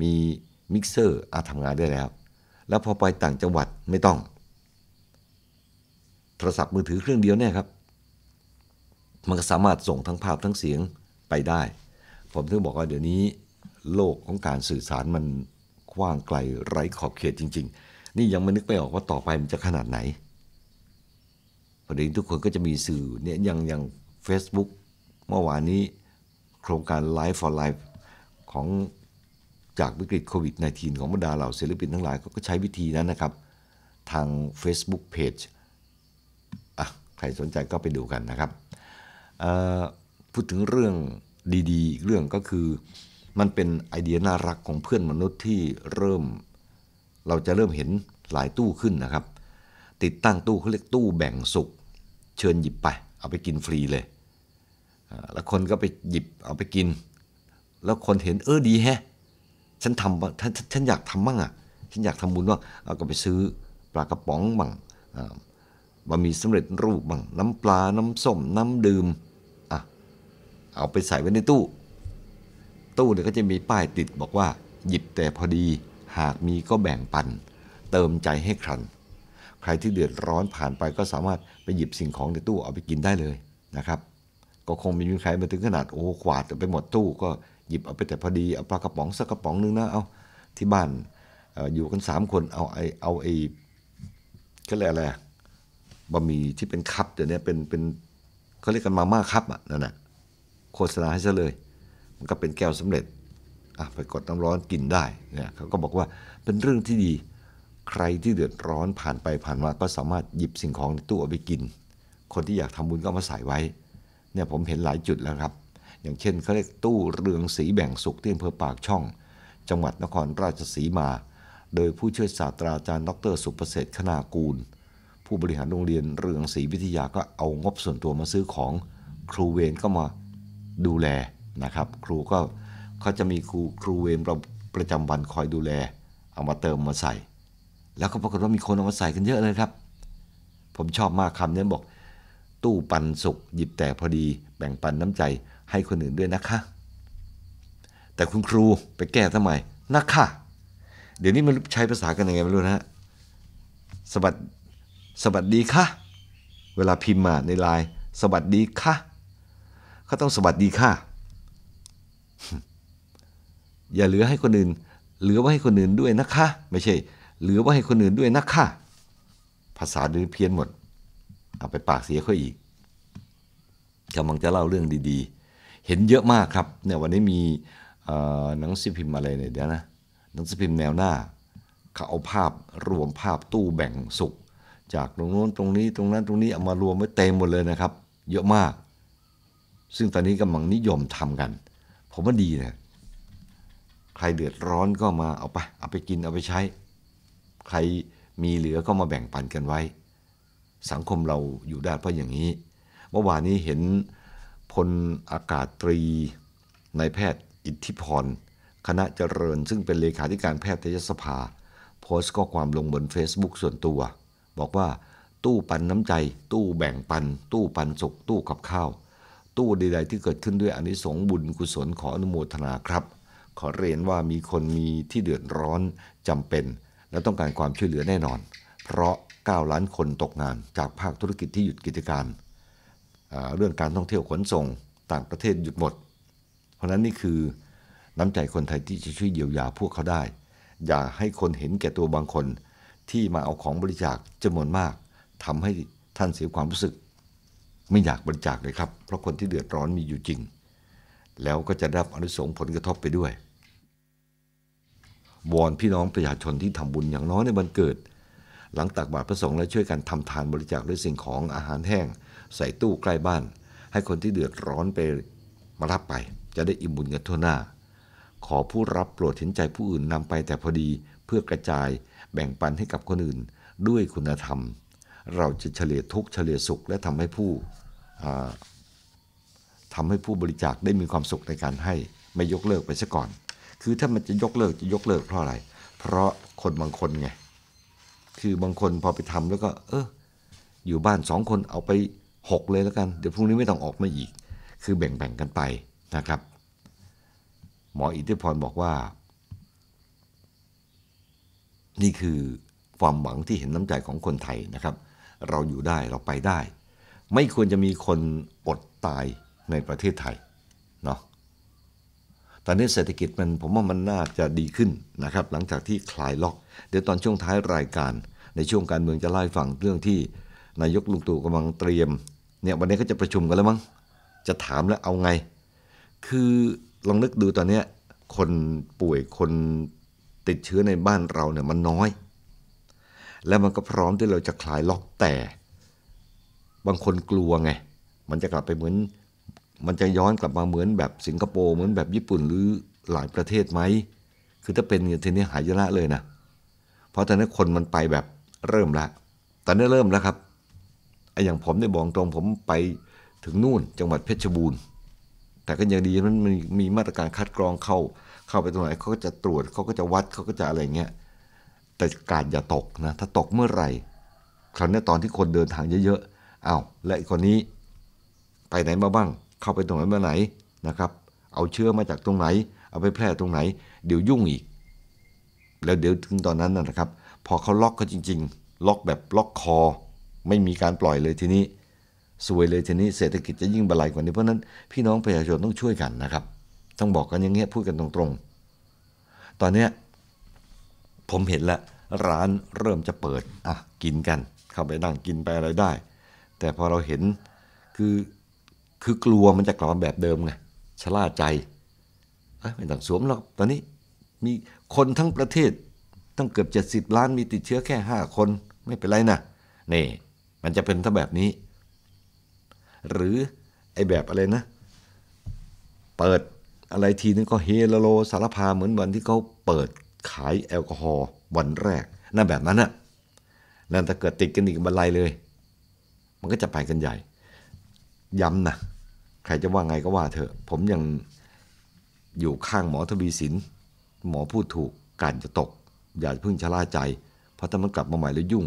มีมิกเซอร์อาจทำงานได้แล้ว แล้วพอไปต่างจังหวัดไม่ต้องโทรศัพท์มือถือเครื่องเดียวเนี่ยครับ มันก็สามารถส่งทั้งภาพทั้งเสียงไปได้ ผมถึงบอกว่าเดี๋ยวนี้โลกของการสื่อสารมันกว้างไกลไร้ขอบเขตจริง ๆ นี่ยังไม่นึกไปออกว่าต่อไปมันจะขนาดไหน ประเด็นทุกคนก็จะมีสื่อเนี่ยอย่างอย่าง Facebook เมื่อวานนี้โครงการ Life for Life ของจากวิกฤตโควิด -19 ของบรรดาเหล่าศิลปินทั้งหลายก็ใช้วิธีนั้นนะครับ ทาง Facebook Page ใครสนใจก็ไปดูกันนะครับ พูดถึงเรื่องดีๆอีกเรื่องก็คือมันเป็นไอเดียน่ารักของเพื่อนมนุษย์ที่เริ่มเราจะเริ่มเห็นหลายตู้ขึ้นนะครับ ติดตั้งตู้เขาเรียกตู้แบ่งสุกเชิญหยิบไปเอาไปกินฟรีเลย แล้วคนก็ไปหยิบเอาไปกิน แล้วคนเห็นเออดีแฮะฉันทำฉันฉันอยากทำมั่งอ่ะฉันอยากทำบุญว่าเอาก็ไปซื้อปลากระป๋องบ้างบะหมี่สำเร็จรูปบ้างน้ำปลาน้ำส้ม น้ำดื่ม อ่ะ เอาไปใส่ไว้ในตู้ ตู้เนี่ยก็จะมีป้ายติดบอกว่า หยิบแต่พอดี หากมีก็แบ่งปัน เติมใจให้ครันใครที่เดือดร้อนผ่านไปก็สามารถไปหยิบสิ่งของในตู้เอาไปกินได้เลยนะครับ ก็คงมีใครมาถึงขนาดโอ้ขวาดไปหมดตู้ ก็หยิบเอาไปแต่พอดีเอาปลากระป๋องสักกระป๋องนึงนะเอาที่บ้านอยู่กัน3คนเอาไอเอาไอก็เลยอะไรบะหมี่ที่เป็นคัพเดี๋ยวนี้เป็นเป็นเขาเรียกกันมาม่าคัพอ่ะนั่นแหะโฆษณาให้ซะเลย มันก็เป็นแก้วสำเร็จอ่ะไปกดน้ำร้อนกินได้เนี่ยเขาก็บอกว่าเป็นเรื่องที่ดีใครที่เดือดร้อนผ่านไปผ่านมาก็สามารถหยิบสิ่งของในตู้เอาไปกิน คนที่อยากทำบุญก็มาใส่ไว้เนี่ยผมเห็นหลายจุด แล้วครับ อย่างเช่นเขาเรียกตู้เรืองสีแบ่งสุขที่อำเภอปากช่อง จังหวัดนครราชสีมา โดยผู้ช่วยศาสตราจารย์ ดรสุประเสริฐคณากูลผู้บริหารโรงเรียนเรืองศรีวิทยาก็เอางบส่วนตัวมาซื้อของครูเวรก็มาดูแลนะครับ ครูก็เขาจะมีครูครูเวรประจำวันคอยดูแลเอามาเติมมาใส่ แล้วก็ปรากฏว่ามีคนเอามาใส่กันเยอะเลยครับ ผมชอบมากคำนี้บอก ตู้ปันสุกหยิบแต่พอดีแบ่งปันน้ำใจให้คนอื่นด้วยนะคะ แต่คุณครูไปแก้ทำไมนะคะเดี๋ยวนี้มันใช้ภาษากันยังไงไม่รู้นะฮะสวัสดีสวัสดีค่ะ เวลาพิมพ์มาในไลน์สวัสดีค่ะเขาต้องสวัสดีค่ะ อย่าเหลือให้คนอื่น เหลือไว้ให้คนอื่นด้วยนะคะ ไม่ใช่ เหลือไว้ให้คนอื่นด้วยนะคะภาษาดื้อเพี้ยนหมด เอาไปปากเสียเขาอีกกำลังจะเล่าเรื่องดี ๆ เห็นเยอะมากครับ เนี่ยวันนี้มีหนังสือพิมพ์อะไรเนี่ยเดี๋ยวนะหนังสือพิมพ์แนวหน้าเขาเอาภาพรวมภาพตู้แบ่งสุขจากตรงโน้นตรงนี้ตรงนั้นตรงนี้ เอามารวมไว้เต็มหมดเลยนะครับ เยอะมาก ซึ่งตอนนี้กำลังนิยมทำกัน ผมว่าดีนะใครเดือดร้อนก็มาเอาไปเอาไปกินเอาไปใช้ ใครมีเหลือก็มาแบ่งปันกันไว้ สังคมเราอยู่ได้เพราะอย่างนี้ เมื่อวานนี้เห็นพลอากาศตรีนายแพทย์อิทธิพรคณะเจริญซึ่งเป็นเลขาธิการแพทยสภา โพสต์ข้อความลงบน Facebook ส่วนตัวบอกว่าตู้ปันน้ำใจ ตู้แบ่งปัน ตู้ปันสุขตู้กับข้าว ตู้ใดๆที่เกิดขึ้นด้วยอนิสงส์บุญกุศลขออนุโมทนาครับ ขอเรียนว่ามีคนมีที่เดือดร้อนจำเป็น และต้องการความช่วยเหลือแน่นอน เพราะ 9 ล้านคนตกงานจากภาคธุรกิจที่หยุดกิจการ เรื่องการท่องเที่ยวขนส่งต่างประเทศหยุดหมด เพราะนั้นนี่คือ น้ำใจคนไทยที่จะช่วยเยียวยาพวกเขาได้ อย่าให้คนเห็นแก่ตัวบางคนที่มาเอาของบริจาคจำนวนมาก ทำให้ท่านเสียความรู้สึก ไม่อยากบริจาคเลยครับ เพราะคนที่เดือดร้อนมีอยู่จริง แล้วก็จะได้รับอนุสงผลกระทบไปด้วยวอนพี่น้องประชาชนที่ทำบุญอย่างน้อยในวันเกิด หลังตักบาตรพระสงฆ์และช่วยกันทำทานบริจาคด้วยสิ่งของอาหารแห้ง ใส่ตู้ใกล้บ้าน ให้คนที่เดือดร้อนไปมารับไป จะได้อิ่มบุญกันทั่วหน้า ขอผู้รับโปรดเห็นใจผู้อื่นนำไป แต่พอดีเพื่อกระจายแบ่งปันให้กับคนอื่นด้วยคุณธรรม เราจะเฉลี่ยทุกเฉลี่ยสุขและทำให้ผู้ทำให้ผู้บริจาคได้มีความสุขในการให้ไม่ยกเลิกไปซะก่อน คือถ้ามันจะยกเลิกจะยกเลิกเพราะอะไร เพราะคนบางคนไงคือบางคนพอไปทำแล้วก็เอออยู่บ้านสองคนเอาไปหกเลยแล้วกัน เดี๋ยวพรุ่งนี้ไม่ต้องออกมาอีก คือแบ่งๆกันไปนะครับ หมออิทธิพรบอกว่านี่คือความหวังที่เห็นน้ำใจของคนไทยนะครับ เราอยู่ได้เราไปได้ ไม่ควรจะมีคนอดตายในประเทศไทยเนาะ ตอนนี้เศรษฐกิจมันผมว่ามันน่าจะดีขึ้นนะครับหลังจากที่คลายล็อกเดี๋ยวตอนช่วงท้ายรายการในช่วงการเมืองจะไล่ฟังเรื่องที่นายกลุงตู่กำลังเตรียมเนี่ยวันนี้ก็จะประชุมกันแล้วมั้งจะถามแล้วเอาไง คือลองนึกดูตอนนี้คนป่วยคนติดเชื้อในบ้านเราเนี่ยมันน้อย และมันก็พร้อมที่เราจะคลายล็อกแต่ บางคนกลัวไงมันจะกลับไปเหมือน มันจะย้อนกลับมาเหมือนแบบสิงคโปร์เหมือนแบบญี่ปุ่นหรือหลายประเทศไหมคือถ้าเป็นนี่ยทีนี้หายละเลยนะเพราะตอนนี้คนมันไปแบบเริ่มละตอนนี้เริ่มแล้วครับไอย่างผมได้บอกตรงผมไปถึงนู่นจังหวัดเพชรบูรณ์แต่ก็ยังดีมันมีมาตรการคัดกรองเข้า เข้าไปตรงไหนเขาก็จะตรวจเขาก็จะวัดเขาก็จะอะไรเงี้ยแต่การอย่าตกนะถ้าตกเมื่อไหร่ คราวนี้ตอนที่คนเดินทางเยอะๆอ้าวและคนนี้ไปไหนมาบ้าง เข้าไปตรงไหนเมื่อไหนนะครับ เอาเชื้อมาจากตรงไหนเอาไปแพร่ตรงไหน เดี๋ยวยุ่งอีก แล้วเดี๋ยวถึงตอนนั้นนะครับ พอเขาล็อกก็จริง ๆล็อกแบบล็อกคอ ไม่มีการปล่อยเลยทีนี้สวยเลยทีนี้เศรษฐกิจจะยิ่งบลายกว่านี้เพราะนั้น พี่น้องประชาชนต้องช่วยกันนะครับ ต้องบอกกันอย่างเงี้ยพูดกันตรงๆตอนเนี้ยผมเห็นละร้านเริ่มจะเปิดอ่ะกินกันเข้าไปนั่งกินไปอะไรได้ แต่พอเราเห็น คือ คือกลัวมันจะกลับมาแบบเดิมไงชะล่าใจไม่ต้องสวมหรอกตอนนี้ มีคนทั้งประเทศต้องเกือบ70ล้าน มีติดเชื้อแค่5คนไม่เป็นไรนะนี่มันจะเป็นถ้าแบบนี้หรือไอแบบอะไรนะ เปิดอะไรทีนึงก็เฮลโลสารพาเหมือนวันที่เขาเปิดขายแอลกอฮอล์ วันแรก นั่นแบบนั้นน่ะนั่นถ้าเกิดติดกันอีกบันไลเลย มันก็จะไปกันใหญ่ ย้ำนะ ใครจะว่าไงก็ว่าเถอะผมยังอยู่ข้างหมอทวีสินหมอพูดถูก การจะตก อย่าเพิ่งชะล่าใจ เพราะถ้ามันกลับมาใหม่แล้วยุ่ง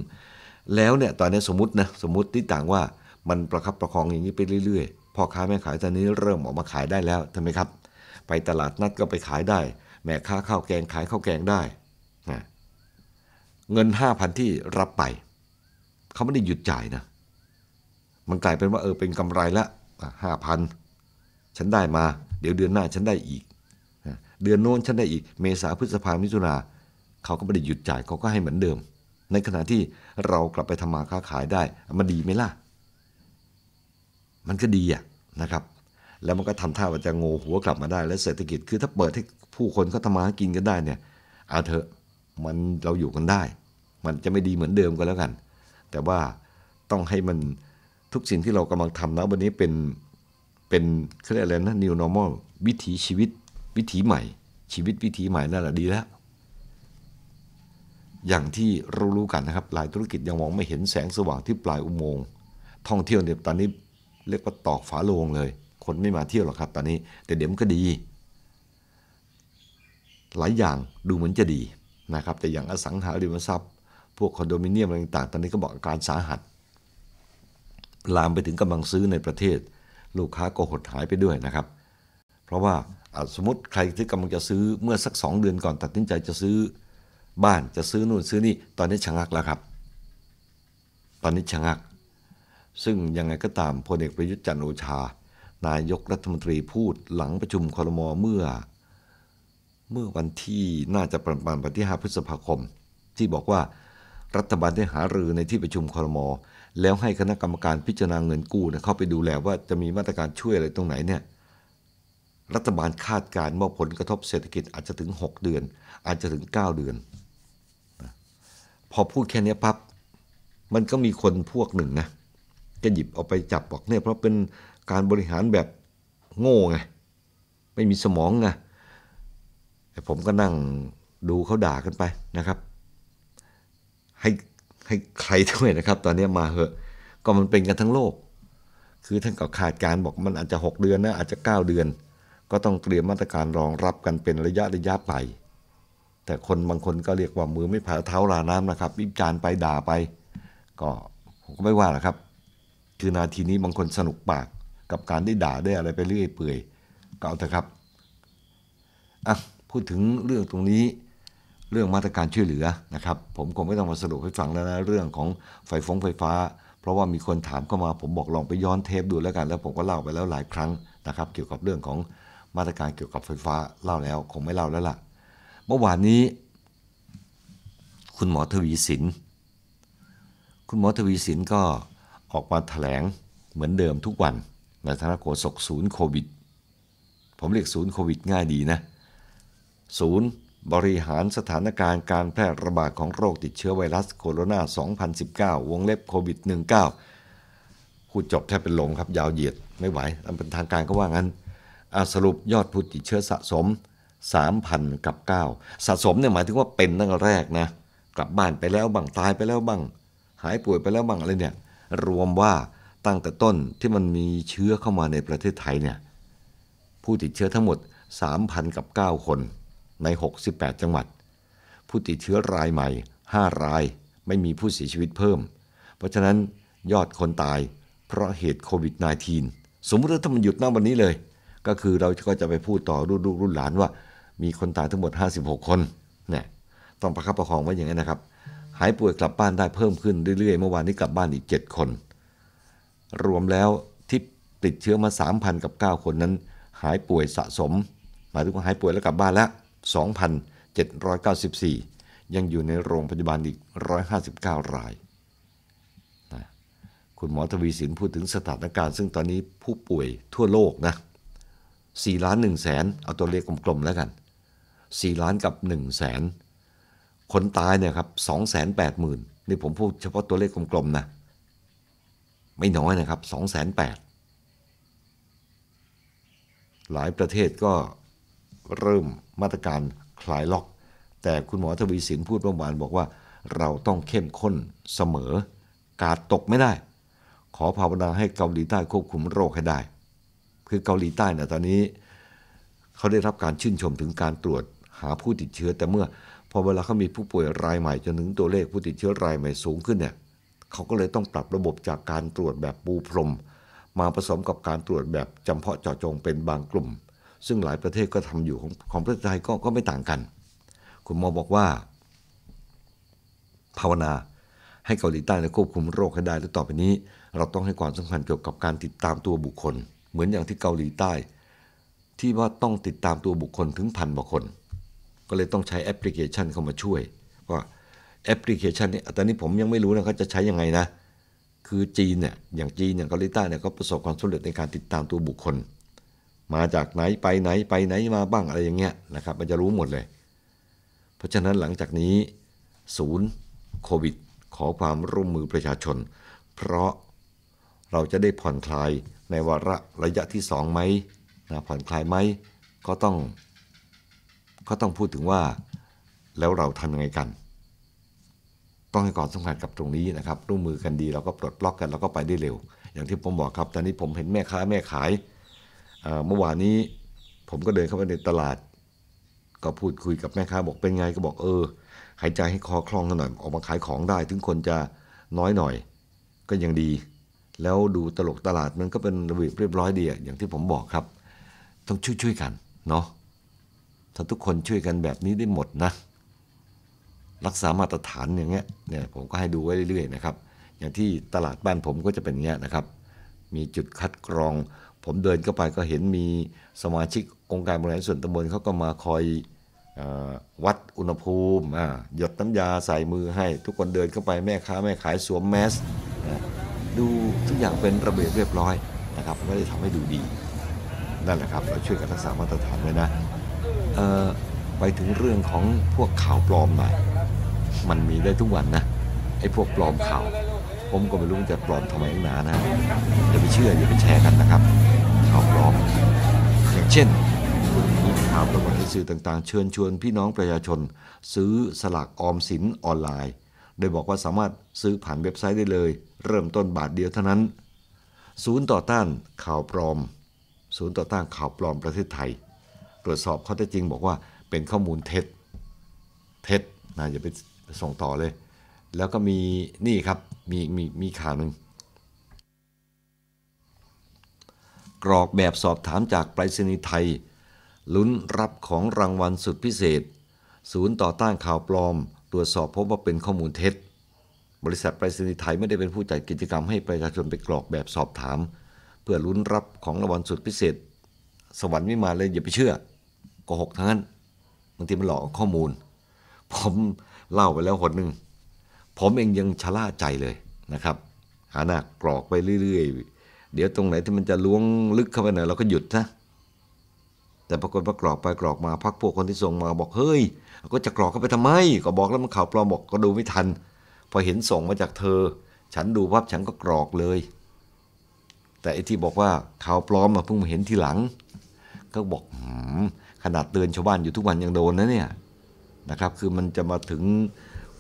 แล้วเนี่ยตอนนี้สมมตินะสมมติที่ต่างว่ามันประคับประคองอย่างนี้ไปเรื่อย ๆพ่อค้าแม่ขายตอนนี้เริ่มออกมาขายได้แล้วใช่ไหมครับ ไปตลาดนัดก็ไปขายได้ แม่ค้าข้าวแกงขายข้าวแกงได้เงินห้าพันที่รับไปเขาไม่ได้หยุดจ่ายนะมันกลายเป็นว่าเออเป็นกำไรละห้าพันฉันได้มาเดี๋ยวเดือนหน้าฉันได้อีกเดือนโน้นฉันได้อีก เมษาพฤษภามิถุนาเขาก็ไม่ได้หยุดจ่ายเขาก็ให้เหมือนเดิม ในขณะที่เรากลับไปทำมาค้าขายได้มันดีไหมล่ะมันก็ดีอะนะครับ แล้วมันก็ทำท่าว่าจะงอหัวกลับมาได้ และเศรษฐกิจ คือถ้าเปิดให้ผู้คนเขาทำมาหากินกันได้เนี่ย เอาเถอะ มันเราอยู่กันได้ มันจะไม่ดีเหมือนเดิมก็แล้วกัน แต่ว่าต้องให้มันทุกสิ่งที่เรากำลังทำนะวันนี้เป็น เป็นเขาเรียกอะไรนะ new normal วิถีชีวิตวิถีใหม่ ชีวิตวิถีใหม่นั่นแหละดีแล้ว อย่างที่รู้รู้กันนะครับ หลายธุรกิจยังมองไม่เห็นแสงสว่างที่ปลายอุโมงค์ ท่องเที่ยวเนี่ย ตอนนี้เรียกว่าตอกฝาโลงเลย คนไม่มาเที่ยวหรอกครับตอนนี้ แต่เดี๋ยวมันก็ดี หลายอย่างดูเหมือนจะดีนะครับ แต่อย่างอสังหาริมทรัพย์ พวกคอนโดมิเนียมอะไรต่างๆ ตอนนี้ก็บอกอาการสาหัส ลามไปถึงกำลังซื้อในประเทศ ลูกค้าก็หดหายไปด้วยนะครับ เพราะว่า สมมติใครที่กำลังจะซื้อเมื่อสัก2เดือนก่อน ตัดสินใจจะซื้อบ้าน จะซื้อนู่นซื้อนี่ ตอนนี้ชะงักแล้วครับ ตอนนี้ชะงักซึ่งยังไงก็ตามพลเอกประยุทธ์จันโอชา นายกรัฐมนตรีพูดหลังประชุมคอรมอเมื่อ เมื่อวันที่น่าจะประมาณวันที่5พฤษภาคม ที่บอกว่ารัฐบาลได้หารือในที่ประชุมคอรมอแล้วให้คณะกรรมการพิจารณาเงินกู้เข้าไปดูแลว่าจะมีมาตรการช่วยอะไรตรงไหนเนี่ยรัฐบาลคาดการณ์ว่าผลกระทบเศรษฐกิจ อาจจะถึง 6 เดือน อาจจะถึง 9 เดือน พอพูดแค่นี้ปับ๊บมันก็มีคนพวกหนึ่งนะก็หยิบเอาไปจับ บอกเนี่ยเพราะเป็นการบริหารแบบโง่ไงไม่มีสมองไงผมก็นั่งดูเขาด่ากันไปนะครับ ให้ให้ใครด้วยนะครับ ตอนนี้มาเหอะก็มันเป็นกันทั้งโลก คือท่านก็ขาดการบอกมันอาจจะ 6 เดือนนะอาจจะ 9 เดือน ก็ต้องเตรียมมาตรการรองรับกันเป็นระยะระยะไป แต่คนบางคนก็เรียกว่ามือไม่ผ่าเท้าลาน้ำนะครับ วิจารณ์ไปด่าไป ก็ผมก็ไม่ว่าหรอกครับคือนาทีนี้บางคนสนุกปากกับการได้ด่าได้อะไรไปเรื่อยเปื่อยก็เอาเถอะครับอ่ะพูดถึงเรื่องตรงนี้ เรื่องมาตรการช่วยเหลือนะครับผมคงไม่ต้องมาสรุปให้ฟังแล้วนะเรื่องของไฟฟงไฟฟ้า เพราะว่ามีคนถามเข้ามาผมบอกลองไปย้อนเทปดูแล้วกัน แล้วผมก็เล่าไปแล้วหลายครั้งนะครับ เกี่ยวกับเรื่องของมาตรการเกี่ยวกับไฟฟ้าเล่าแล้ว คงไม่เล่าแล้วล่ะ เมื่อวานนี้ คุณหมอทวีสินคุณหมอทวีสินก็ออกมาถแถลง เหมือนเดิมทุกวันนายานโกศกศูนย์โควิด ผมเรียกศูนย์โควิดง่ายดีนะ ศูนย์บริหารสถานการณ์การแพร่ระบาดของโรคติดเชื้อไวรัสโคโรนา2019 วงเล็บโควิด19พูดจบแทบเป็นลมครับยาวเหยียดไม่ไหวอันเป็นทางการก็ว่างั้นสรุปยอดผู้ติดเชื้อสะสม 3,000 กับ9สะสมเนี่ยหมายถึงว่าเป็นตั้งแต่แรกนะ กลับบ้านไปแล้วบ้างตายไปแล้วบ้าง หายป่วยไปแล้วบ้างอะไรเนี่ยรวมว่าตั้งแต่ต้นที่มันมีเชื้อเข้ามาในประเทศไทยเนี่ยผู้ติดเชื้อทั้งหมด 3,000 กับ 9 คนใน 68 จังหวัด ผู้ติดเชื้อรายใหม่ 5 รายไม่มีผู้เสียชีวิตเพิ่ม เพราะฉะนั้นยอดคนตายเพราะเหตุโควิด -19 สมมติถ้ามันหยุดหน้าวันนี้เลย ก็คือเราก็จะไปพูดต่อรุ่นลูกรุ่นหลานว่ามีคนตายทั้งหมด 56 คนเนี่ยต้องประคับประคองไว้อย่างนี้นะครับหายป่วยกลับบ้านได้เพิ่มขึ้นเรื่อย ๆ เมื่อวานนี้กลับบ้านอีก 7 คน รวมแล้วที่ติดเชื้อมา 3,000กับ9คนนั้น หายป่วยสะสมหมายถึงว่าหายป่วยแล้วกลับบ้านแล้ว 2,794 ยังอยู่ในโรงพยาบาลอีก 159 ราย คุณหมอทวีสินพูดถึงสถานการณ์ ซึ่งตอนนี้ผู้ป่วยทั่วโลกนะ4ล้าน1แสนเอาตัวเลขกลม ๆ แล้วกัน 4 ล้านกับ1แสนคนตายเนี่ยครับสองแสนแปดหมื่นนี่ผมพูดเฉพาะตัวเลขกลมๆนะไม่น้อยนะครับสองแสนแปดหลายประเทศก็เริ่มมาตรการคลายล็อก แต่คุณหมอทวีสินพูดเมื่อวานบอกว่าเราต้องเข้มข้นเสมอ การตกไม่ได้ ขอภาวนาให้เกาหลีใต้ควบคุมโรคให้ได้ คือเกาหลีใต้เนี่ยตอนนี้เขาได้รับการชื่นชมถึงการตรวจหาผู้ติดเชื้อแต่เมื่อพอเวลาเขามีผู้ป่วยรายใหม่จนถึงตัวเลขผู้ติดเชื้อรายใหม่สูงขึ้นเนี่ยเขาก็เลยต้องปรับระบบจากการตรวจแบบปูพรม มาผสมกับการตรวจแบบจำเพาะเจาะจงเป็นบางกลุ่ม ซึ่งหลายประเทศก็ทำอยู่ของของประเทศไทยก็ก็ไม่ต่างกัน คุณหมอบอกว่า ภาวนาให้เกาหลีใต้ควบคุมโรคให้ได้และต่อไปนี้เราต้องให้ความสำคัญเกี่ยวกับการติดตามตัวบุคคล เหมือนอย่างที่เกาหลีใต้ ที่ว่าต้องติดตามตัวบุคคลถึงพันกว่าคนก็เลยต้องใช้แอปพลิเคชันเข้ามาช่วยว่าแอปพลิเคชันนี้ตอนนี้ผมยังไม่รู้นะเขาจะใช้ยังไงนะ คือ จีนเนี่ย อย่างจีนอย่างเกาหลีใต้เนี่ยเขาประสบความสำเร็จในการติดตามตัวบุคคล มาจากไหนไปไหนไปไหนมาบ้างอะไรอย่างเงี้ยนะครับ มันจะรู้หมดเลย เพราะฉะนั้นหลังจากนี้ ศูนย์โควิดขอความร่วมมือประชาชน เพราะเราจะได้ผ่อนคลายในวาระระยะที่ 2 ไหมนะผ่อนคลายไหมก็ต้องก็ต้องพูดถึงว่าแล้วเราทำยังไงกัน ต้องให้ความสำคัญกับตรงนี้นะครับร่วมมือกันดีเราก็ปลดล็อกกันเราก็ไปได้เร็ว อย่างที่ผมบอกครับ ตอนนี้ผมเห็นแม่ค้าแม่ขายเมื่อวานนี้ผมก็เดินเข้าไปในตลาด ก็พูดคุยกับแม่ค้าบอกเป็นไงก็บอกเออหายใจให้คอคล่องหน่อยออกมาขายของได้ถึงคนจะน้อยหน่อยก็ยังดี แล้วดูตลกตลาดมันก็เป็นระเบียบเรียบร้อยดีอย่างที่ผมบอกครับ ต้องช่วยๆกัน เนาะถ้าทุกคนช่วยกันแบบนี้ได้หมดนะรักษามาตรฐานอย่างเงี้ยเนี่ยผมก็ให้ดูไว้เรื่อยๆนะครับอย่างที่ตลาดบ้านผมก็จะเป็นเงี้ยนะครับ มีจุดคัดกรองผมเดินเข้าไปก็เห็นมีสมาชิกองค์การบริหารส่วนตำบลเขาก็มาคอยวัดอุณหภูมิหยดน้ำยาใส่มือให้ ทุกคนเดินเข้าไปแม่ค้า แม่ขายสวมแมส ดูทุกอย่างเป็นระเบียบเรียบร้อยนะครับไม่ได้ทำให้ดูดีนั่นแหละครับเราช่วยกันรักษามาตรฐานไว้นะไปถึงเรื่องของพวกข่าวปลอมหน่อยมันมีได้ทุกวันนะไอ้พวกปลอมข่าว ผมก็ไม่รู้จะปลอมทำไมหนานะอย่าไปเชื่ออย่าไปแชร์กันนะครับ ข่าวปลอม อย่างเช่นีข่าวประวัติสื่อต่างๆเชิญชวนพี่น้องประชาชน ซื้อสลากออมสินออนไลน์ โดยบอกว่าสามารถซื้อผ่านเว็บไซต์ได้เลย เริ่มต้นบาทเดียวเท่านั้น ศูนย์ต่อต้านข่าวปลอม ศูนย์ต่อต้านข่าวปลอมประเทศไทยตรวจสอบข้อเท็จจริงบอกว่าเป็นข้อมูลเท็จ เท็จนะอย่าไปส่งต่อเลย แล้วก็มีนี่ครับมีมีมีข่าวหนึ่งกรอกแบบสอบถามจากไปรษณีย์ไทย ลุ้นรับของรางวัลสุดพิเศษ ศูนย์ต่อต้านข่าวปลอม ตรวจสอบพบว่าเป็นข้อมูลเท็จ บริษัทไปรษณีย์ไทยไม่ได้เป็นผู้จัดกิจกรรมให้ประชาชนไปกรอกแบบสอบถาม เพื่อลุ้นรับของรางวัลสุดพิเศษสวรรค์ไม่มาเลย อย่าไปเชื่อโกหกทั้งนั้นบางทีมันหลอกข้อมูล ผมเล่าไปแล้วหนหนึ่งผมเองยังชะล่าใจเลยนะครับ หาหนักกรอกไปเรื่อย ๆ เดี๋ยวตรงไหนที่มันจะล้วงลึกเข้าไปหน่อยเราก็หยุดนะแต่ปรากฏว่ากรอกไปกรอกมาพักพวกคนที่ส่งมาบอกเฮ้ยก็จะกรอกเข้าไปทำไม ก็บอกแล้วมันข่าวปลอมบอก ก็ดูไม่ทัน พอเห็นส่งมาจากเธอ ฉันดูภาพฉันก็กรอกเลย แต่ไอที่บอกว่าข่าวปลอมมาเพิ่งมาเห็นทีหลัง ก็บอกหืมขนาดเตือนชาวบ้านอยู่ทุกวันยังโดนนะเนี่ยนะครับคือมันจะมาถึง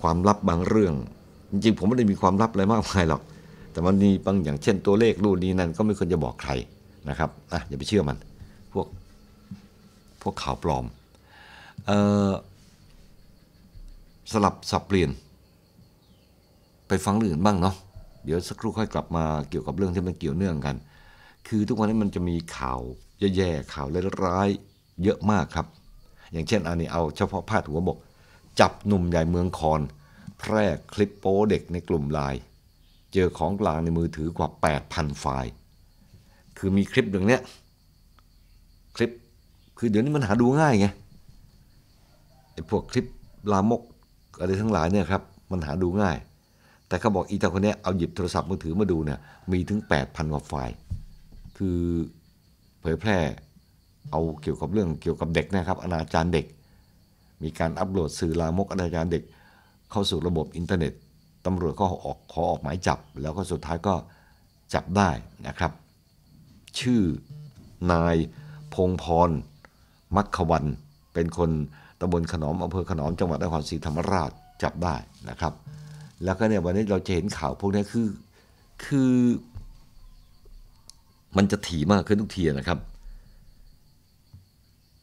ความลับบางเรื่อง จริงๆผมไม่ได้มีความลับอะไรมากมายหรอกแต่มันมีบางอย่างเช่นตัวเลขรูดนี้นั่นก็ไม่ควรจะบอกใครนะครับ อ่ะ อย่าไปเชื่อมัน พวก พวกข่าวปลอม เอ่อสลับสับเปลี่ยน ไปฟังเรื่องอื่นบ้างเนาะเดี๋ยวสักครู่ค่อยกลับมาเกี่ยวกับเรื่อง ที่มันเกี่ยวเนื่องกัน คือทุกวันนี้มันจะมีข่าวแย่ๆข่าวร้ายเยอะมากครับ อย่างเช่นอันนี้เอาเฉพาะพาดหัวบอกจับหนุ่มใหญ่เมืองคอนแพร่คลิปโป้เด็กในกลุ่มไลายเจอของกลางในมือถือกว่า 8,000ไฟล์ คือมีคลิปอย่างเนี้ยคลิปคือเดี๋ยวนี้มันหาดูง่ายไงไอ้พวกคลิปลามกอะไรทั้งหลายเนี่ยครับมันหาดูง่าย แต่เขาบอกอีตาคนนี้เอาหยิบโทรศัพท์มือถือมาดูเนี่ยมีถึง8,000 กว่าไฟล์ คือเผยแพร่เอาเกี่ยวกับเรื่องเกี่ยวกับเด็กนะครับ อนาจารเด็ก มีการอัปโหลดสื่อลามกอนาจารเด็ก เข้าสู่ระบบอินเทอร์เน็ตตำรวจก็ออกขอออกหมายจับ แล้วก็สุดท้ายก็จับได้นะครับ ชื่อนายพงพร มัคควัน เป็นคนตำบลขนอมอำเภอขนอมจังหวัดนครศรีธรรมราชจับได้นะครับ แล้วก็เนี่ยวันนี้เราจะเห็นข่าวพวกนี้คือคือมันจะถี่มากขึ้นทุกทีนะครับ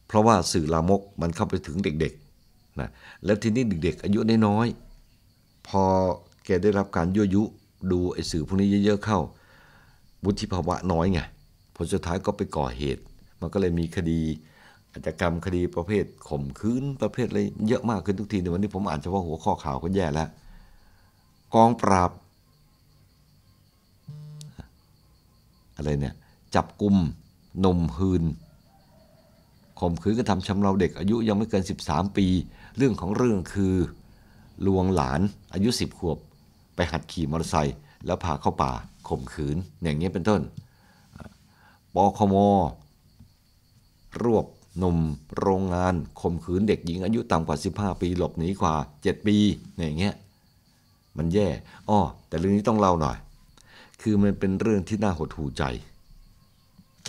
เพราะว่าสื่อลามกมันเข้าไปถึงเด็กๆนะแล้วทีนี้เด็กๆ อายุน้อยๆ พอแกได้รับการยั่วยุดูไอ้สื่อพวกนี้เยอะๆเข้าวุฒิภาวะน้อยไงผลสุดท้ายก็ไปก่อเหตุ มันก็เลยมีคดีอาจกรรมคดีประเภทข่มขืนประเภทอะไรเยอะมากขึ้นทุกทีในวันนี้ผมอ่านเฉพาะหัวข้อข่าวก็แย่แล้วกองปราบอะไรเนี่ยจับกลุ่มนมหืนข่มขืนกระทำชำเราเด็กอายุยังไม่เกิน 13 ปี เรื่องของเรื่องคือลวงหลานอายุ 10 ขวบ ไปหัดขี่มอเตอร์ไซค์แล้วพาเข้าป่าข่มขืนอย่างนี้เป็นต้นปคมรวบหนุ่ม โรงงานข่มขืนเด็กหญิงอายุต่ำกว่า 15 ปีหลบหนีกว่า 7 ปีอย่างเงี้ยมันแย่ อ้อ แต่เรื่องนี้ต้องเล่าหน่อย คือมันเป็นเรื่องที่น่าหดหู่ใจ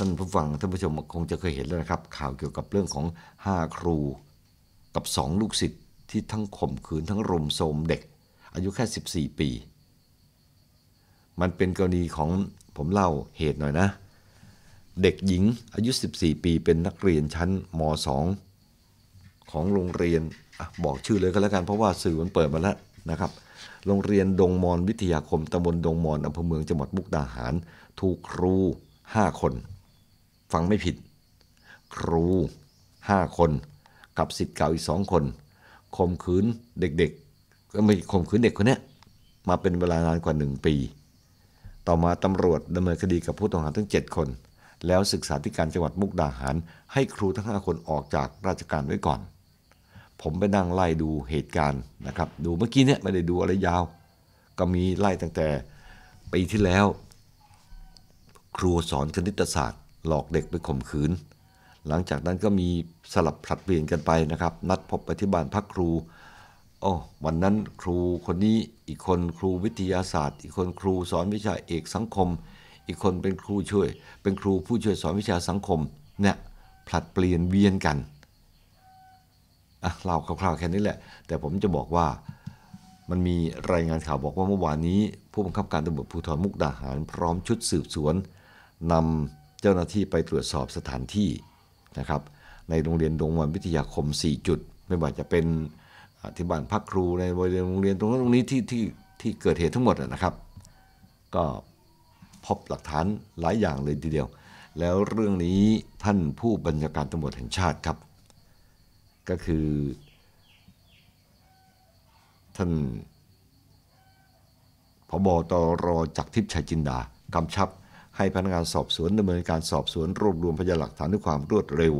ท่านผู้ฟังท่านผู้ชมคงจะเคยเห็นแล้วนะครับ ข่าวเกี่ยวกับเรื่องของ 5 ครู กับ2ลูกศิษย์ที่ทั้งข่มขืนทั้งรุมโทรมเด็กอายุแค่ 14 ปี มันเป็นกรณีของผมเล่าเหตุหน่อยนะเด็กหญิงอายุ 14 ปีเป็นนักเรียนชั้นม2ของโรงเรียนบอกชื่อเลยก็แล้วกันเพราะว่าสื่อมันเปิดมาแล้วนะครับ โรงเรียนดงมอนวิทยาคมตำบลดงมอนอำเภอเมืองจังหวัดมุกดาหารถูกครู 5 คนฟังไม่ผิด ครูห้าคนกับสิทธิ์เก่าอีกสองคนข่มขืนเด็กๆ ก็ไม่ข่มขืนเด็กคนนี้มาเป็นเวลานานกว่าหนึ่งปี ต่อมาตำรวจดำเนินคดีกับผู้ต้องหาทั้ง 7 คน แล้วศึกษาธิการจังหวัดมุกดาหารให้ครูทั้ง 5 คนออกจากราชการไว้ก่อน ผมไปนั่งไล่ดูเหตุการณ์นะครับ ดูเมื่อกี้เนี่ย ไม่ได้ดูอะไรยาว ก็มีไล่ตั้งแต่ปีที่แล้ว ครูสอนคณิตศาสตร์หลอกเด็กไปข่มขืน หลังจากนั้นก็มีสลับผลัดเปลี่ยนกันไปนะครับ นัดพบไปที่บ้านพักครูโอ้วันนั้นครูคนนี้อีกคนครูวิทยาศาสตร์ อีกคนครูสอนวิชาเอกสังคม อีกคนเป็นครูช่วย เป็นครูผู้ช่วยสอนวิชาสังคมเนี่ยผลัดเปลี่ยนเวียนกันอ่ะเ่าคร่าวๆแค่นี้แหละ แต่ผมจะบอกว่ามันมีรายงานข่าวบอกว่าเมื่อวานนี้ ผู้บังคับการตำรวจภูธรมุกดาหาร พร้อมชุดสืบสวนนำเจ้าหน้าที่ไปตรวจสอบสถานที่นะครับในโรงเรียนดงวันวิทยาคม 4 จุด ไม่ว่าจะเป็นที่บ้านพักครูในบริเวณโรงเรียนตรงนั้นตรงนี้ที่ที่ที่เกิดเหตุทั้งหมดนะครับ ก็พบหลักฐานหลายอย่างเลยทีเดียว แล้วเรื่องนี้ท่านผู้บัญชาการตำรวจแห่งชาติครับ ก็คือท่านพบตรจักทิพย์ชัยจินดา กำชับให้พนักงานสอบสวนดำเนินการสอบสวน รวบรวมพยานหลักฐานด้วยความรวดเร็ว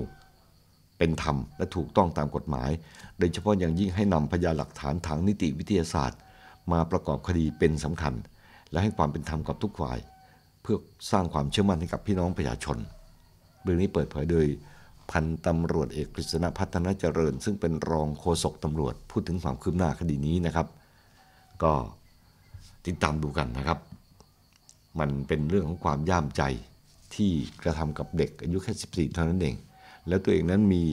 เป็นธรรมและถูกต้องตามกฎหมาย โดยเฉพาะอย่างยิ่งให้นำพยานหลักฐานทางนิติวิทยาศาสตร์ มาประกอบคดีเป็นสำคัญและให้ความเป็นธรรมกับทุกฝ่าย เพื่อสร้างความเชื่อมั่นให้กับพี่น้องประชาชนเรื่องนี้เปิดเผยโดย พันตำรวจเอกกฤษณพัฒนาเจริญ ซึ่งเป็นรองโฆษกตำรวจพูดถึงความคืบหน้าคดีนี้นะครับ ก็ติดตามดูกันนะครับมันเป็นเรื่องของความย่ามใจที่กระทำกับเด็กอายุแค่14เท่านั้นเอง แล้วตัวเองนั้นมี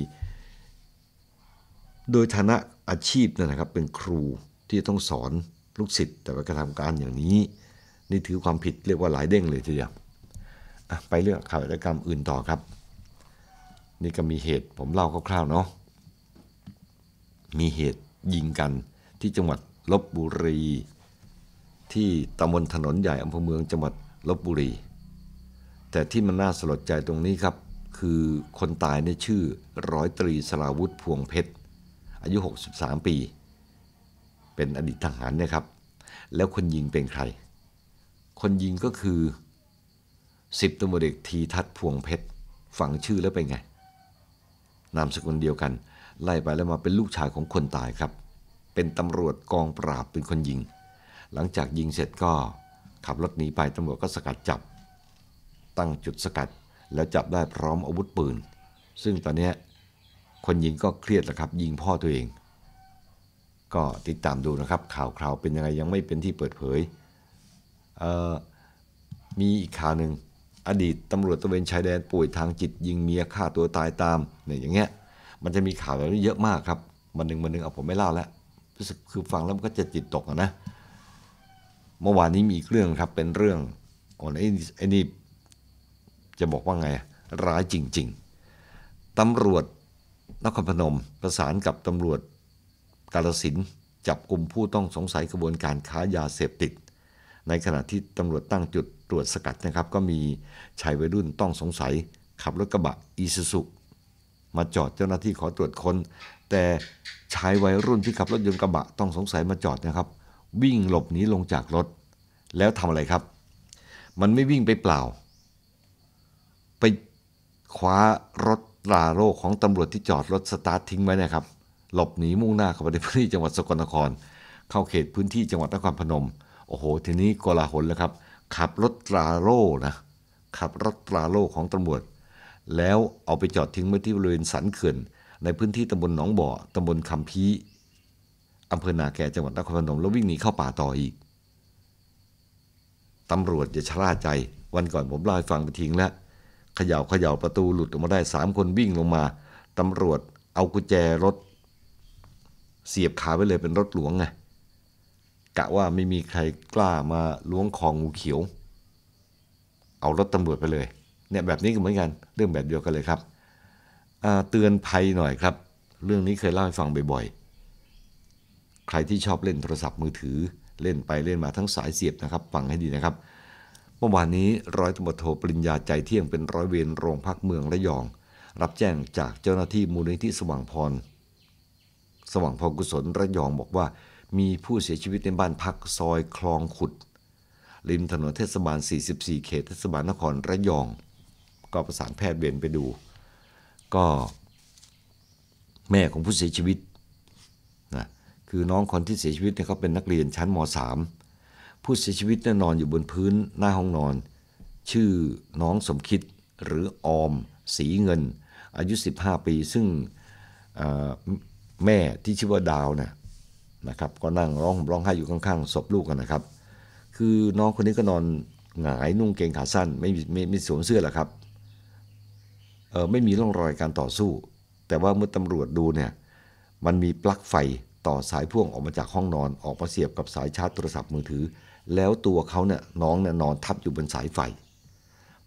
โดยฐานะอาชีพนะครับเป็นครูที่ต้องสอนลูกศิษย์แต่ว่ากระทำการอย่างนี้ นี่ถือความผิดเรียกว่าหลายเด้งเลยทีเดียวไปเรื่องข่าวกรรมอื่นต่อครับ นี่ก็มีเหตุผมเล่าคร่าวๆเนาะมีเหตุยิงกันที่จังหวัดลบบุรีที่ตำบลถนนใหญ่อำเภอเมืองจังหวัดลบบุรี แต่ที่มันน่าสลดใจตรงนี้ครับ คือคนตายในชื่อร้อยตรีสราวุธพวงเพชร อายุ 63 ปี เป็นอดีตทหารนะครับ แล้วคนยิงเป็นใคร คนยิงก็คือสิบตำรวจเอกทีทัศพวงเพชรฝังชื่อแล้วเป็นไง นามสกุลเดียวกัน ไล่ไปแล้วมาเป็นลูกชายของคนตายครับ เป็นตำรวจกองปราบเป็นคนยิงหลังจากยิงเสร็จก็ขับรถหนีไป ตำรวจก็สกัดจับตั้งจุดสกัดแล้วจับได้พร้อมอาวุธปืน ซึ่งตอนนี้คนยิงก็เครียดแล้วครับ ยิงพ่อตัวเอง ก็ติดตามดูนะครับ ข่าวคราวเป็นยังไง ยังไม่เป็นที่เปิดเผยมีอีกข่าวหนึ่งอดีตตำรวจตะเวนชายแดนป่วยทางจิต ยิงเมียฆ่าตัวตายตามเนี่ยอย่างเงี้ยมันจะมีข่าวแบบนี้เยอะมากครับมันหนึ่งมันหนึ่งเอาผมไม่เล่าแล้วรู้สึกคือฟังแล้วมันก็จะจิตตกนะเมื่อวานนี้มีอีกเรื่องครับเป็นเรื่องโอนไอ้ไอ้นี่จะบอกว่าไงร้ายจริง ๆตำรวจนครพนมประสานกับตำรวจกาลสินจับกลุ่มผู้ต้องสงสัยกระบวนการค้ายาเสพติดในขณะที่ตำรวจตั้งจุดตรวจสกัดนะครับ ก็มีชายวัยรุ่นต้องสงสัยขับรถกระบะอีซูซุมาจอดเจ้าหน้าที่ขอตรวจคน้นแต่ชายวัยรุ่นที่ขับรถยนต์กระบะต้องสงสัยมาจอดนะครับวิ่งหลบหนีลงจากรถ แล้วทำอะไรครับ มันไม่วิ่งไปเปล่า ไปคว้ารถตราโรของตำรวจที่จอดรถสตาร์ททิ้งไว้นะครับหลบหนีมุ่งหน้าเข้าไปในพื้นที่จังหวัดสกลนคร เข้าเขตพื้นที่จังหวัดนครพนมโอ้โหทีนี้กลาหลแล้วครับ ขับรถตราโร่นะขับรถตราโร่ของตำรวจแล้วเอาไปจอดทิ้งไว้ที่บริเวณสันเขื่อนในพื้นที่ตำบลหนองบ่อตำบลคำพีอำเภอนาแกจังหวัดนครพนมแล้ววิ่งหนีเข้าป่าต่ออีก ตำรวจอย่าชราใจ วันก่อนผมเล่าให้ฟังไปทิ้งแล้วเขย่าเขย่าประตูหลุดออกมาได้ สามคนวิ่งลงมา ตำรวจเอากุญแจรถ เสียบขาไปเลยเป็นรถหลวงไงกะว่าไม่มีใครกล้ามาล้วงของงูเขียว เอารถตำรวจไปเลยเนี่ยแบบนี้ก็เหมือนกัน เรื่องแบบเดียวกันเลยครับเตือนภัยหน่อยครับ เรื่องนี้เคยเล่าให้ฟังบ่อยๆใครที่ชอบเล่นโทรศัพท์มือถือ เล่นไปเล่นมาทั้งสายเสียบนะครับ ฟังให้ดีนะครับ เมื่อวานนี้ร้อยตำรวจโทปริญญาใจเที่ยงเป็นร้อยเวรโรงพักเมืองระยอง รับแจ้งจากเจ้าหน้าที่มูลนิธิสว่างพร สว่างพรกุศลระยองบอกว่ามีผู้เสียชีวิตในบ้านพักซอยคลองขุดริมถนนเทศบาล 44 เขตเทศบาลนครระยองก็ประสานแพทย์เวรไปดู ก็ แม่ของผู้เสียชีวิตคือน้องคนที่เสียชีวิตเนี่ยเขาเป็นนักเรียนชั้นม .3 ผู้เสียชีวิตเนี่ยนอนอยู่บนพื้นหน้าห้องนอน ชื่อน้องสมคิดหรือออม สีเงิน อายุ 15 ปีซึ่งแม่ที่ชื่อว่าดาวนะนะครับก็นั่งร้องร้องไห้อยู่ข้างๆศพลูกกันนะครับ คือน้องคนนี้ก็นอนหงายนุ่งเกงขาสั้นไม่ไม่ไม่สวมเสื้อหรอกครับเออไม่มีร่องรอยการต่อสู้ แต่ว่าเมื่อตำรวจดูเนี่ยมันมีปลั๊กไฟต่อสายพ่วงออกมาจากห้องนอนออกมาเสียบกับสายชาร์จโทรศัพท์มือถือ แล้วตัวเขาเนี่ยน้องเนี่ยนอนทับอยู่บนสายไฟ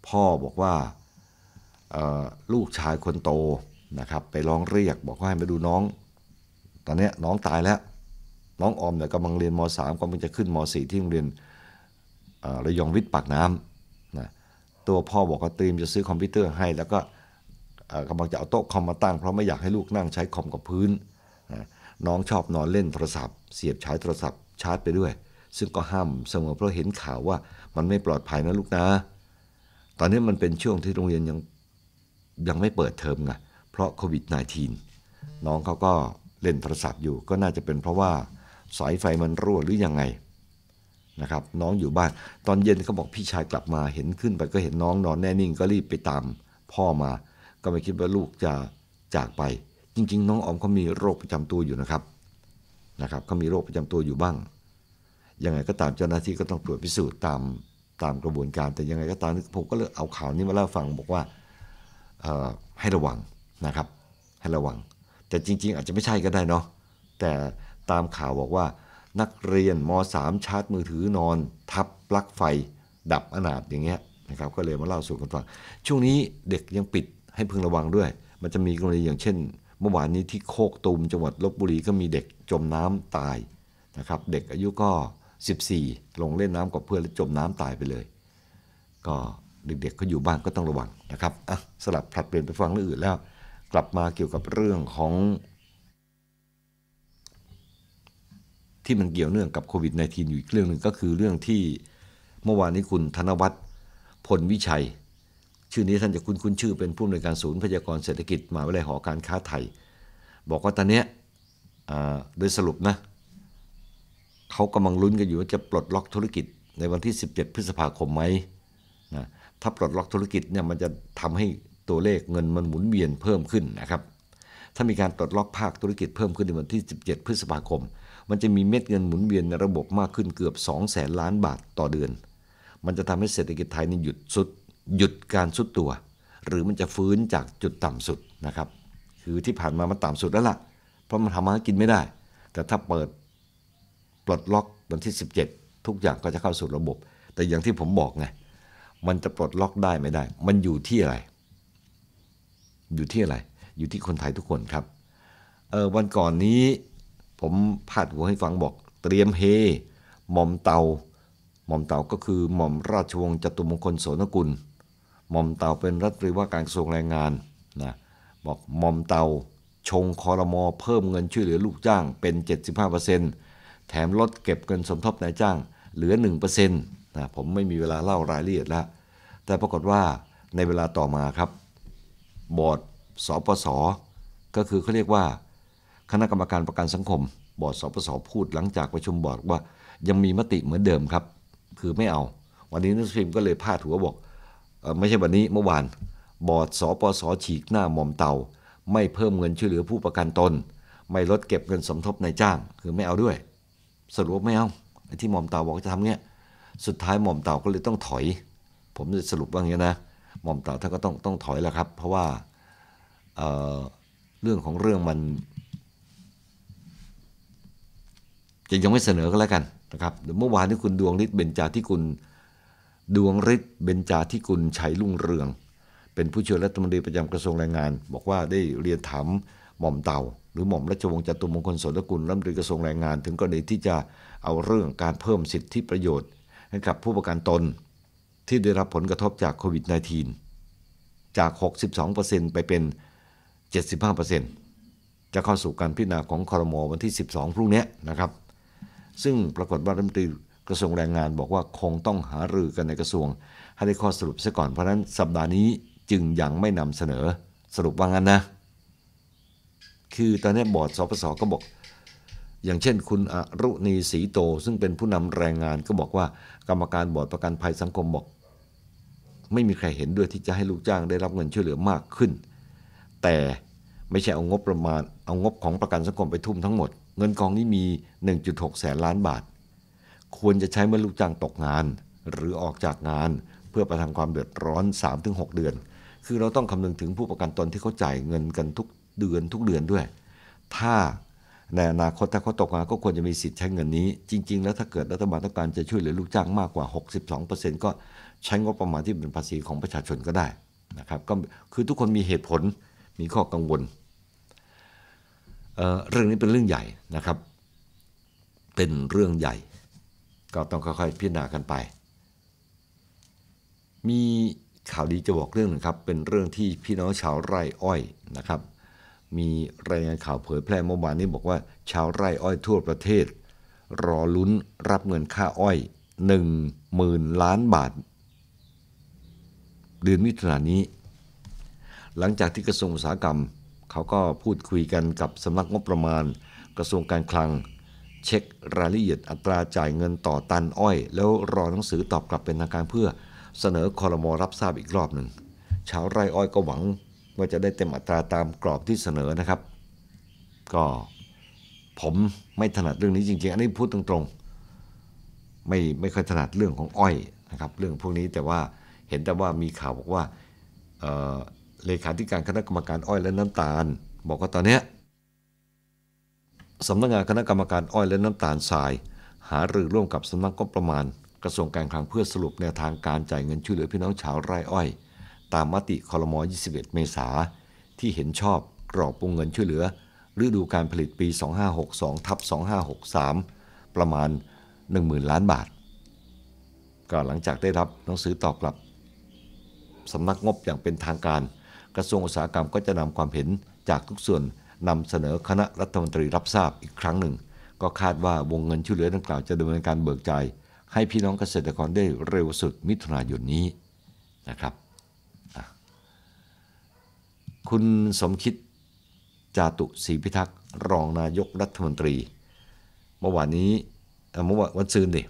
พ่อบอกว่าลูกชายคนโตนะครับไปร้องเรียกบอกว่าให้มาดูน้อง ตอนนี้น้องตายแล้ว น้องออมเนี่ยกำลังเรียนม .3 กำลังจะขึ้นม .4 ที่โรงเรียนระยองวิทย์ปากน้ำนะตัวพ่อบอกว่าเตรียมจะซื้อคอมพิวเตอร์ให้ แล้วก็กำลังจะเอาโต๊ะคอมมาตั้งเพราะไม่อยากให้ลูกนั่งใช้คอมกับพื้นน้องชอบนอนเล่นโทรศัพท์ เสียบชายโทรศัพท์ชาร์จไปด้วย ซึ่งก็ห้ามเสมอเพราะเห็นข่าวว่ามันไม่ปลอดภัยนะลูกนะ ตอนนี้มันเป็นช่วงที่โรงเรียนยังยังไม่เปิดเทอมไงเพราะโควิด -19 น้องเขาก็เล่นโทรศัพท์อยู่ก็น่าจะเป็นเพราะว่าสายไฟมันรั่วหรือยังไงนะครับ น้องอยู่บ้านตอนเย็นเขาบอกพี่ชายกลับมาเห็นขึ้นไปก็เห็นน้องนอนแน่นิ่ง ก็รีบไปตามพ่อมา ก็ไม่คิดว่าลูกจะจากไปจริงๆ น้องออมเขามีโรคประจำตัวอยู่นะครับนะครับเขามีโรคประจำตัวอยู่บ้างยังไงก็ตามเจ้าหน้าที่ก็ต้องตรวจพิสูจน์ตามตามกระบวนการ แต่ยังไงก็ตามผมก็เลยเอาข่าวนี้มาเล่าฟังบอกว่าให้ระวังนะครับ ให้ระวัง แต่จริงๆ อาจจะไม่ใช่ก็ได้เนาะแต่ตามข่าวบอกว่า นักเรียนม .3 ชาร์จมือถือนอน ทับปลั๊กไฟดับอนาถอย่างเงี้ยนะครับก็เลยมาเล่าสู่กันฟังช่วงนี้เด็กยังปิดให้พึงระวังด้วย มันจะมีกรณีอย่างเช่นเมื่อวานนี้ที่โคกตูมจังหวัดลบบุรีก็มีเด็กจมน้ำตายนะครับเด็กอายุก็ 14ลงเล่นน้ำกับเพื่อนแล้วจมน้ำตายไปเลย ก็เด็กๆก็อยู่บ้านก็ต้องระวังนะครับอ่ะสลับผลัดเปลี่ยนไปฟังเรื่องอื่นแล้ว กลับมาเกี่ยวกับเรื่องของ ที่มันเกี่ยวเนื่องกับโควิด -19 อยู่อีกเรื่องหนึ่งก็คือเรื่องที่เมื่อวานนี้คุณธนวัฒน์พลวิชัยชื่อนี้ท่านจะคุ้นคุ้น ชื่อเป็นผู้อำนวยการศูนย์พยากรเศรษฐกิจมหาวิทยาลัยหอการค้าไทย บอกว่า ตอนนี้โดยสรุปนะเขากำลังลุ้นกันอยู่ ว่าจะปลดล็อกธุรกิจในวันที่ 17 พฤษภาคมไหมนะถ้าปลดล็อกธุรกิจเนี่ยมันจะทำให้ตัวเลขเงินมันหมุนเวียนเพิ่มขึ้นนะครับ ถ้ามีการปลดล็อกภาคธุรกิจเพิ่มขึ้นในวันที่ 17 พฤษภาคมมันจะมีเม็ดเงินหมุนเวียนในระบบมากขึ้นเกือบ 2 0 0แสนล้านบาทต่อเดือน มันจะทำให้เศรษฐกิจไทยนี่หยุดสุดหยุดการสุดตัว หรือมันจะฟื้นจากจุดต่ำสุดนะครับ คือที่ผ่านมามันต่ำสุดแล้วล่ะ เพราะมันทำมากินไม่ได้ แต่ถ้าเปิดปลดล็อกวันที่17ทุกอย่างก็จะเข้าสู่ระบบ แต่อย่างที่ผมบอกไง มันจะปลดล็อกได้ไม่ได้ มันอยู่ที่อะไร อยู่ที่อะไร อยู่ที่คนไทยทุกคนครับ เออวันก่อนนี้ผมพาดหัวให้ฟังบอก เตรียมเฮ หม่อมเตาหม่อมเตาก็คือหม่อมราชวงศ์จตุมงคลโสนกุลหม่อมเตาเป็นรัฐมนตรีว่าการกระทรวงแรงงานนะบอกหม่อมเตาชงคอรมอเพิ่มเงินช่วยเหลือลูกจ้างเป็น 75%แถมลดเก็บเงินสมทบนายจ้างเหลือ1%นะผมไม่มีเวลาเล่ารายละเอียดแล้วแต่ปรากฏว่าในเวลาต่อมาครับบอร์ดสปสก็คือเขาเรียกว่า คณะกรรมการประกันสังคมบอร์ดสปสพูดหลังจากประชุมบอร์ดว่า ยังมีมติเหมือนเดิมครับ คือไม่เอา วันนี้นักสืบก็เลยพาดหัวบอกไม่ใช่วันนี้เมื่อวานบอร์ดสปสฉีกหน้าหมอมเตาไม่เพิ่มเงินช่วยเหลือผู้ประกันตนไม่ลดเก็บเงินสมทบนายจ้างคือไม่เอาด้วย สรุปไม่เอาไอ้ที่หมอมเตาบอกจะทำเนี้ยสุดท้ายหมอมเตาก็เลยต้องถอย ผมจะสรุปว่างี้นะหมอมเตาท่านก็ต้องต้องถอยแล้วครับ เพราะว่าเเรื่องของเรื่องมันจะยังไม่เสนอก็แล้วกันนะครับเมื่อวานที่คุณดวงฤทธิ์เบญจาที่คุณดวงฤทธิ์เบญจาธิกุลชัยรุ่งเรือง เป็นผู้ช่วยรัฐมนตรีประจำกระทรวงแรงงาน บอกว่าได้เรียนถามหม่อมเต่าหรือหม่อมราชวงศ์จตุมงคลสนกุลรัฐมนตรีกระทรวงแรงงาน ถึงกรณีที่จะเอาเรื่องการเพิ่มสิทธิประโยชน์ให้กับผู้ประกันตน ที่ได้รับผลกระทบจากโควิด -19 จาก 62%ไปเป็น 75%จะเข้าสู่การพิจารณาของคอรมอวันที่ 12 พรุ่งนี้นะครับ ซึ่งปรากฏว่ารัฐมนตรีกระทรวงแรงงานบอกว่าคงต้องหารือกันในกระทรวง ให้ได้ข้อสรุปซะก่อนเพราะนั้นสัปดาห์นี้จึงยังไม่นำเสนอสรุปว่างั้นนะ คือตอนนี้บอร์ดสปสก็บอก อย่างเช่น คุณอรุณีศรีโตซึ่งเป็นผู้นำแรงงานก็บอกว่ากรรมการบอร์ดประกันภัยสังคมบอก ไม่มีใครเห็นด้วยที่จะให้ลูกจ้างได้รับเงินช่วยเหลือมากขึ้น แต่ไม่ใช่เอางบประมาณเอางบของประกันสังคมไปทุ่มทั้งหมดเงินกองนี้มี 1.6แสนล้านบาทควรจะใช้เมื่อลูกจ้างตกงานหรือออกจากงาน เพื่อประทังความเดือดร้อน 3-6 เดือน คือเราต้องคำนึงถึงผู้ประกันตนที่เขาจ่ายเงินกันทุกเดือนทุกเดือนด้วย ถ้าในอนาคตถ้าเขาตกงานก็ควรจะมีสิทธิ์ใช้เงินนี้ จริงๆแล้วถ้าเกิดรัฐบาลต้องการจะช่วยเหลือลูกจ้างมากกว่า 62%ก็ใช้งบประมาณที่เป็นภาษีของประชาชนก็ได้นะครับก็คือทุกคนมีเหตุผลมีข้อกังวลเเรื่องนี้เป็นเรื่องใหญ่นะครับเป็นเรื่องใหญ่ก็ต้องค่อยๆพิจารณากันไป มีข่าวดีจะบอกเรื่องหนึ่งครับ เป็นเรื่องที่พี่น้องชาวไร่อ้อยนะครับ มีรายงานข่าวเผยแพร่เมื่อวานนี้บอกว่าชาวไร่อ้อยทั่วประเทศ รอลุ้นรับเงินค่าอ้อย1 0,000ล้านบาท เดือนมิถุนายนนี้ หลังจากที่กระทรวงอุตสาหกรรมเขาก็พูดคุยกันกับสำนักงบประมาณ กระทรวงการคลังเช็ครายละเอียดอัตราจ่ายเงินต่อตันอ้อย แล้วรอหนังสือตอบกลับเป็นทางการเพื่อเสนอคอรมอรับทราบอีกรอบหนึ่งชาวไร่อ้อยก็หวังว่าจะได้เต็มอัตราตามกรอบที่เสนอนะครับ ก็ผมไม่ถนัดเรื่องนี้จริง ๆ อันนี้พูดตรงๆ ไม่ไม่ค่อยถนัดเรื่องของอ้อยนะครับเรื่องพวกนี้แต่ว่าเห็นแต่ว่ามีข่าวบอกว่าเลขาธิการคณะกรรมการอ้อยและน้ำตาล บอกว่าตอนเนี้ยสำนักงงานคณะกรรมการอ้อยและน้ำตาลทราย หารือร่วมกับสำนักงบประมาณ กระทรวงการคลังเพื่อสรุปแนวทางการจ่ายเงินช่วยเหลือพี่น้องชาวไร่อ้อย ตามมติคอรมอ21 เมษาที่เห็นชอบกรอบวงเงินช่วยเหลือฤดูการผลิตปี 2562ทับ2563 ประมาณ 10,000 ล้านบาทก็หลังจากได้รับหนังสือตอบกลับสำนักงบอย่างเป็นทางการ กระทรวงอุตสาหกรรมก็จะนำความเห็นจากทุกส่วนนำเสนอคณะรัฐมนตรีรับทราบอีกครั้งหนึ่ง ก็คาดว่าวงเงินช่วยเหลือดังกล่าวจะดำเนินการเบิกจ่ายให้พี่น้องเกษตรกรได้เร็วสุดมิถุนายนนี้นะครับคุณสมคิดจาตุศรีพิทักษ์รองนายกรัฐมนตรี เมื่อวานนี้เมื่อวันซืนดิ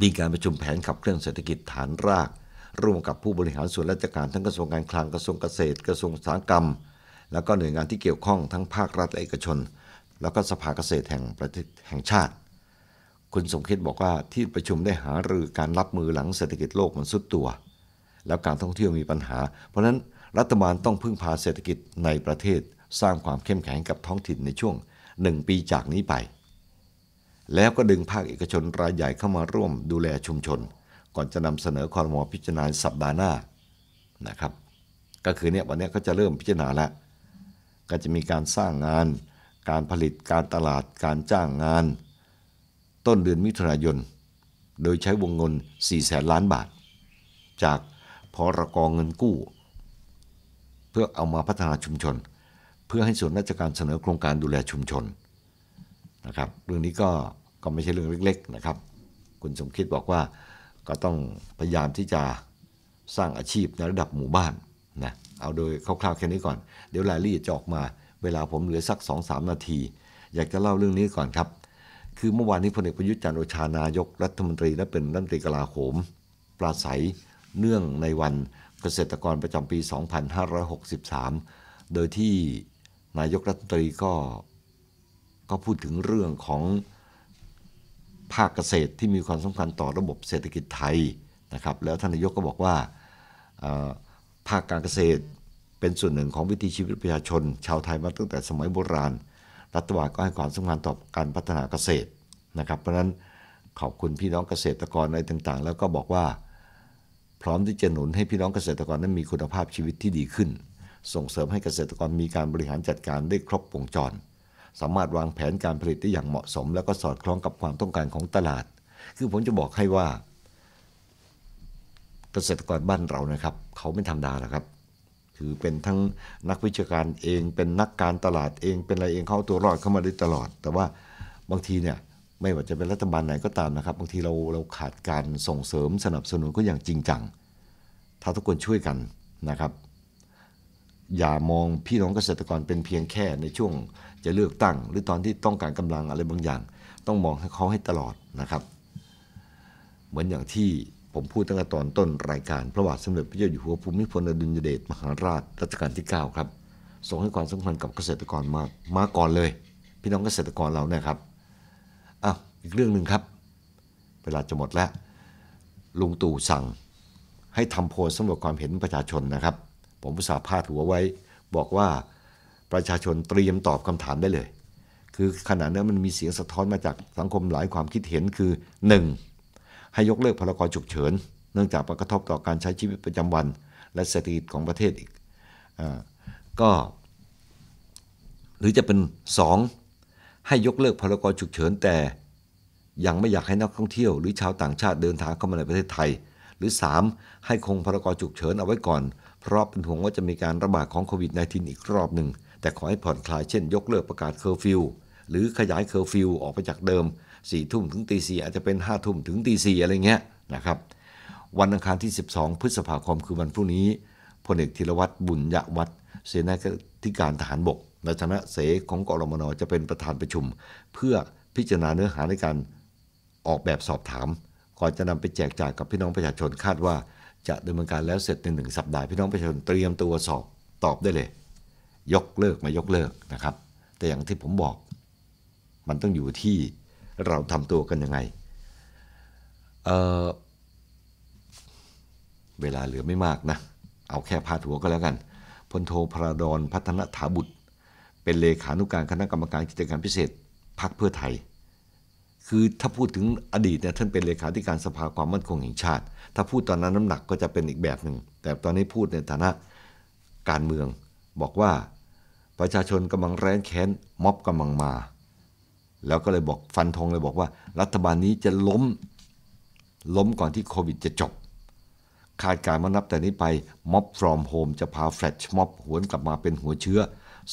มีการประชุมแผนขับเคลื่อนเศรษฐกิจฐานราก ร่วมกับผู้บริหารส่วนราชการทั้งกระทรวงการคลังกระทรวงเกษตรกระทรวงสาหกรรมแล้วก็หน่วยงานที่เกี่ยวข้องทั้งภาครัฐเอกชน แล้วก็สภาเกษตรแห่งประเทศแห่งชาติ คุณสมคิดบอกว่าที่ประชุมได้หารือการรับมือหลังเศรษฐกิจโลกมันสุดตัว แล้วการท่องเที่ยวมีปัญหา เพราะนั้นรัฐบาลต้องพึ่งพาเศรษฐกิจในประเทศ สร้างความเข้มแข็งกับท้องถิ่นในช่วงหนึ่งปีจากนี้ไป แล้วก็ดึงภาคเอกชนรายใหญ่เข้ามาร่วม ดูแลชุมชน ก่อนจะนำเสนอคอรมอพิจารณาสัปดาห์หน้านะครับ ก็คือเนี่ยวันนี้ก็จะเริ่มพิจารณาแล้วก็จะมีการสร้างงาน การผลิตการตลาดการจ้างงาน ต้นเดือนมิถุนายนโดยใช้วงเงิน4แสนล้านบาท จากพรกองเงินกู้ เพื่อเอามาพัฒนาชุมชน เพื่อให้ส่วนราชการเสนอโครงการดูแลชุมชนนะครับ เรื่องนี้ก็ก็ไม่ใช่เรื่องเล็ก ๆ นะครับ คุณสมคิดบอกว่าก็ต้องพยายามที่จะสร้างอาชีพในระดับหมู่บ้านนะเอาโดยคร่าวๆแค่นี้ก่อน เดี๋ยวรายละเอียดจะออกมา เวลาผมเหลือสัก2สนาที อยากจะเล่าเรื่องนี้ก่อนครับ คือเมื่อวานนี้พลเอกประยุทธ์จันทร์โอชานายกรัฐมนตรี และเป็นรัฐมนตรีกลาโหมปราศัยเนื่องในวันเกษตรกรประจำปี 2563 โดยที่นายกรัฐมนตรีก็ก็พูดถึงเรื่องของภาคเกษตรที่มีความสำคัญต่อระบบเศรษฐกิจไทยนะครับ แล้วท่านนายกก็บอกว่าภาคการเกษตรเป็นส่วนหนึ่งของวิถีชีวิตประชาชน ชาวไทยมาตั้งแต่สมัยโบราณ รัฐบาลก็ให้ความสำคัญต่อการพัฒนาเกษตรนะครับ เพราะนั้นขอบคุณพี่น้องเกษตรกรอะไรต่าง ๆ แล้วก็บอกว่า พร้อมที่จะหนุนให้พี่น้องเกษตรกรนั้นมีคุณภาพชีวิตที่ดีขึ้น ส่งเสริมให้เกษตรกรมีการบริหารจัดการได้ครบวงจรสามารถวางแผนการผลิตได้อย่างเหมาะสม แล้วก็สอดคล้องกับความต้องการของตลาด คือผมจะบอกให้ว่าเกษตรกรบ้านเรานะครับ เขาไม่ธรรมดาหรอกครับ คือเป็นทั้งนักวิชาการเองเป็นนักการตลาดเองเป็นอะไรเองเขาตัวรอดเข้ามาได้ตลอด แต่ว่าบางทีเนี่ยไม่ว่าจะเป็นรัฐบาลไหนก็ตามนะครับ บางทีเราเราขาดการส่งเสริมสนับสนุนก็อย่างจริงจังถ้าทุกคนช่วยกันนะครับ อย่ามองพี่น้องเกษตรกรเป็นเพียงแค่ในช่วงจะเลือกตั้ง หรือตอนที่ต้องการกำลังอะไรบางอย่าง ต้องมองให้เขาให้ตลอดนะครับ เหมือนอย่างที่ผมพูดตั้งแต่ตอนต้นรายการพระบาทสมเด็จพระเจ้าอยู่หัวภูมิพลอดุลยเดชมหาราชรัชกาลที่ 9 ครับทรงให้ความสำคัญกับเกษตรกรมากมาก่อนเลย พี่น้องเกษตรกรเรานะครับอ่ะอีกเรื่องหนึ่งครับ เวลาจะหมดแล้วลุงตู่สั่งให้ทำโพลสำรวจความเห็นประชาชนนะครับ ผมผู้สาพาดหัวไว้บอกว่าประชาชนเตรียมตอบคำถามได้เลย คือขณะนั้นมันมีเสียงสะท้อนมาจากสังคมหลายความคิดเห็นคือ 1ให้ยกเลิกพรกฉุกเฉินเนื่องจากกระทบต่อการใช้ชีวิตประจำวันและเศรษฐกิจของประเทศอีกอก็หรือจะเป็น2ให้ยกเลิกพรกฉุกเฉินแต่ยังไม่อยากให้นักท่องเที่ยวหรือชาวต่างชาติเดินทางเข้ามาในประเทศไทย หรือ3ให้คงพรกฉุกเฉินเอาไว้ก่อน เพราะเป็นห่วงว่าจะมีการระบาดของโควิด -19 อีกรอบหนึ่งแต่ขอให้ผ่อนคลายเช่น ยกเลิกประกาศเคอร์ฟิวหรือขยายเคอร์ฟิวออกไปจากเดิมสี่ทุ่มถึงตีสี่อาจจะเป็นห้าทุ่มถึงตีสี่อะไรเงี้ย นะครับ วันอังคารที่ 12 พฤษภาคม คือวันพรุ่งนี้พลเอกธีรวัตรบุญยวัฒน์เสนาธิการทหารบกในฐานะเสของกรมนจะเป็นประธานประชุม เพื่อพิจารณาเนื้อหาในการออกแบบสอบถามก่อนจะนำไปแจกจ่ายกับพี่น้องประชาชนคาดว่าจะดำเนินการแล้วเสร็จในหนึ่งสัปดาห์พี่น้องประชาชนเตรียมตัวสอบตอบได้เลย ยกเลิกมายกเลิกนะครับ แต่อย่างที่ผมบอกมันต้องอยู่ที่เราทำตัวกันยังไงเเวลาเหลือไม่มากนะ เอาแค่พาดหัวก็แล้วกันพลโทรพระดอนพัฒนถาบุตร เป็นเลขานุการคณะกรรมการกิจการพิเศษพักเพื่อไทย คือถ้าพูดถึงอดีตเนี่ยท่านเป็นเลขาธิการสภาความมั่นคงแห่งชาติ ถ้าพูดตอนนั้นน้ำหนักก็จะเป็นอีกแบบหนึ่ง แต่ตอนนี้พูดในฐานะการเมืองบอกว่าประชาชนกำลังแร้นแค้นม็อบกำลังมาแล้วก็เลยบอกฟันธงเลยบอกว่า รัฐบาลนี้จะล้มล้มก่อนที่โควิดจะจบคาดการณ์มานับแต่นี้ไปม็อบฟรอมโฮมจะพาแฟลชม็อบหวนกลับมาเป็นหัวเชื้อ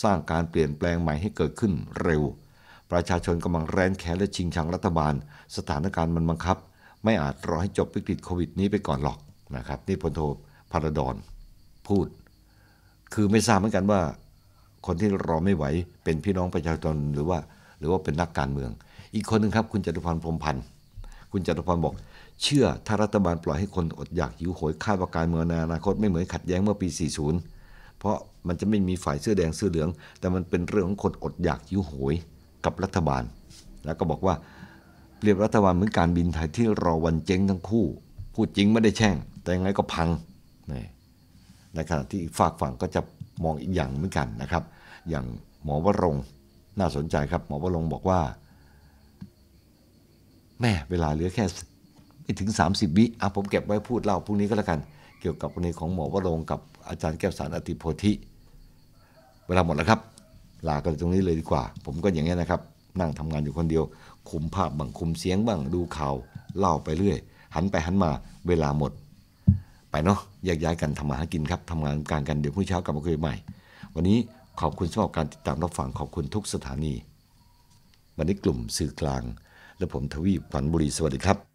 สร้างการเปลี่ยนแปลงใหม่ให้เกิดขึ้นเร็ว ประชาชนกำลังแรนแค้นและชิงชังรัฐบาลสถานการณ์มันบังคับ ไม่อาจรอให้จบวิกฤตโควิดนี้ไปก่อนหรอกนะครับนี่พลโทพารดอนพูด คือไม่ทราบเหมือนกันว่า คนที่รอไม่ไหวเป็นพี่น้องประชาชนหรือว่ารือว่าเป็นนักการเมือง อีกคนหนึ่งครับคุณจตุพรพรมพันธ์คุณจตุพรบอก เชื่อถ้ารัฐบาลปล่อยให้คนอดอยากหิวโหยคาดว่การเมืองในอนาคตไม่เหมือนขัดแย้งเมื่อปี40 เพราะมันจะไม่มีฝ่ายเสื้อแดงเสื้อเหลือง แต่มันเป็นเรื่องของคนอดอยากหิวโหยกับรัฐบาล แล้วก็บอกว่า เปรียบรัฐบาลเหมือนการบินไทยที่รอวันเจ๊งทั้งคู่พูดจริงไม่ได้แช่งแต่ยังไงก็พัง ในขณะที่ฝากฝั่งก็จะมองอีกอย่างเหมือนกันนะครับ อย่างหมอวรงคน่าสนใจครับหมอวรงบอกว่าแม่เวลาเหลือแค่ไม่ถึง 30วิอ่ะผมเก็บไว้พูดเล่าพรุ่งนี้ก็แล้วกัน เกี่ยวกับกรณีของหมอวรงกับอาจารย์แก้วสารอติโพธิเวลาหมดแล้วครับลากันตรงนี้เลยดีกว่า ผมก็อย่างนี้นะครับ นั่งทำงานอยู่คนเดียว คุมภาพบัางคุมเสียงบ้างดูข่าว เล่าไปเรื่อยหันไปหันมา เวลาหมด ไปเนาะแยกย้ายกันทำมาหากินครับทำงานการกันเดี๋ยวพรุ่งเช้ากลับมาคุยใหม่ วันนี้ขอบคุณสำหรับการติดตามรับฟังขอบคุณทุกสถานีวันนี้กลุ่มสื่อกลาง และผมทวีปันบุรี สวัสดีครับ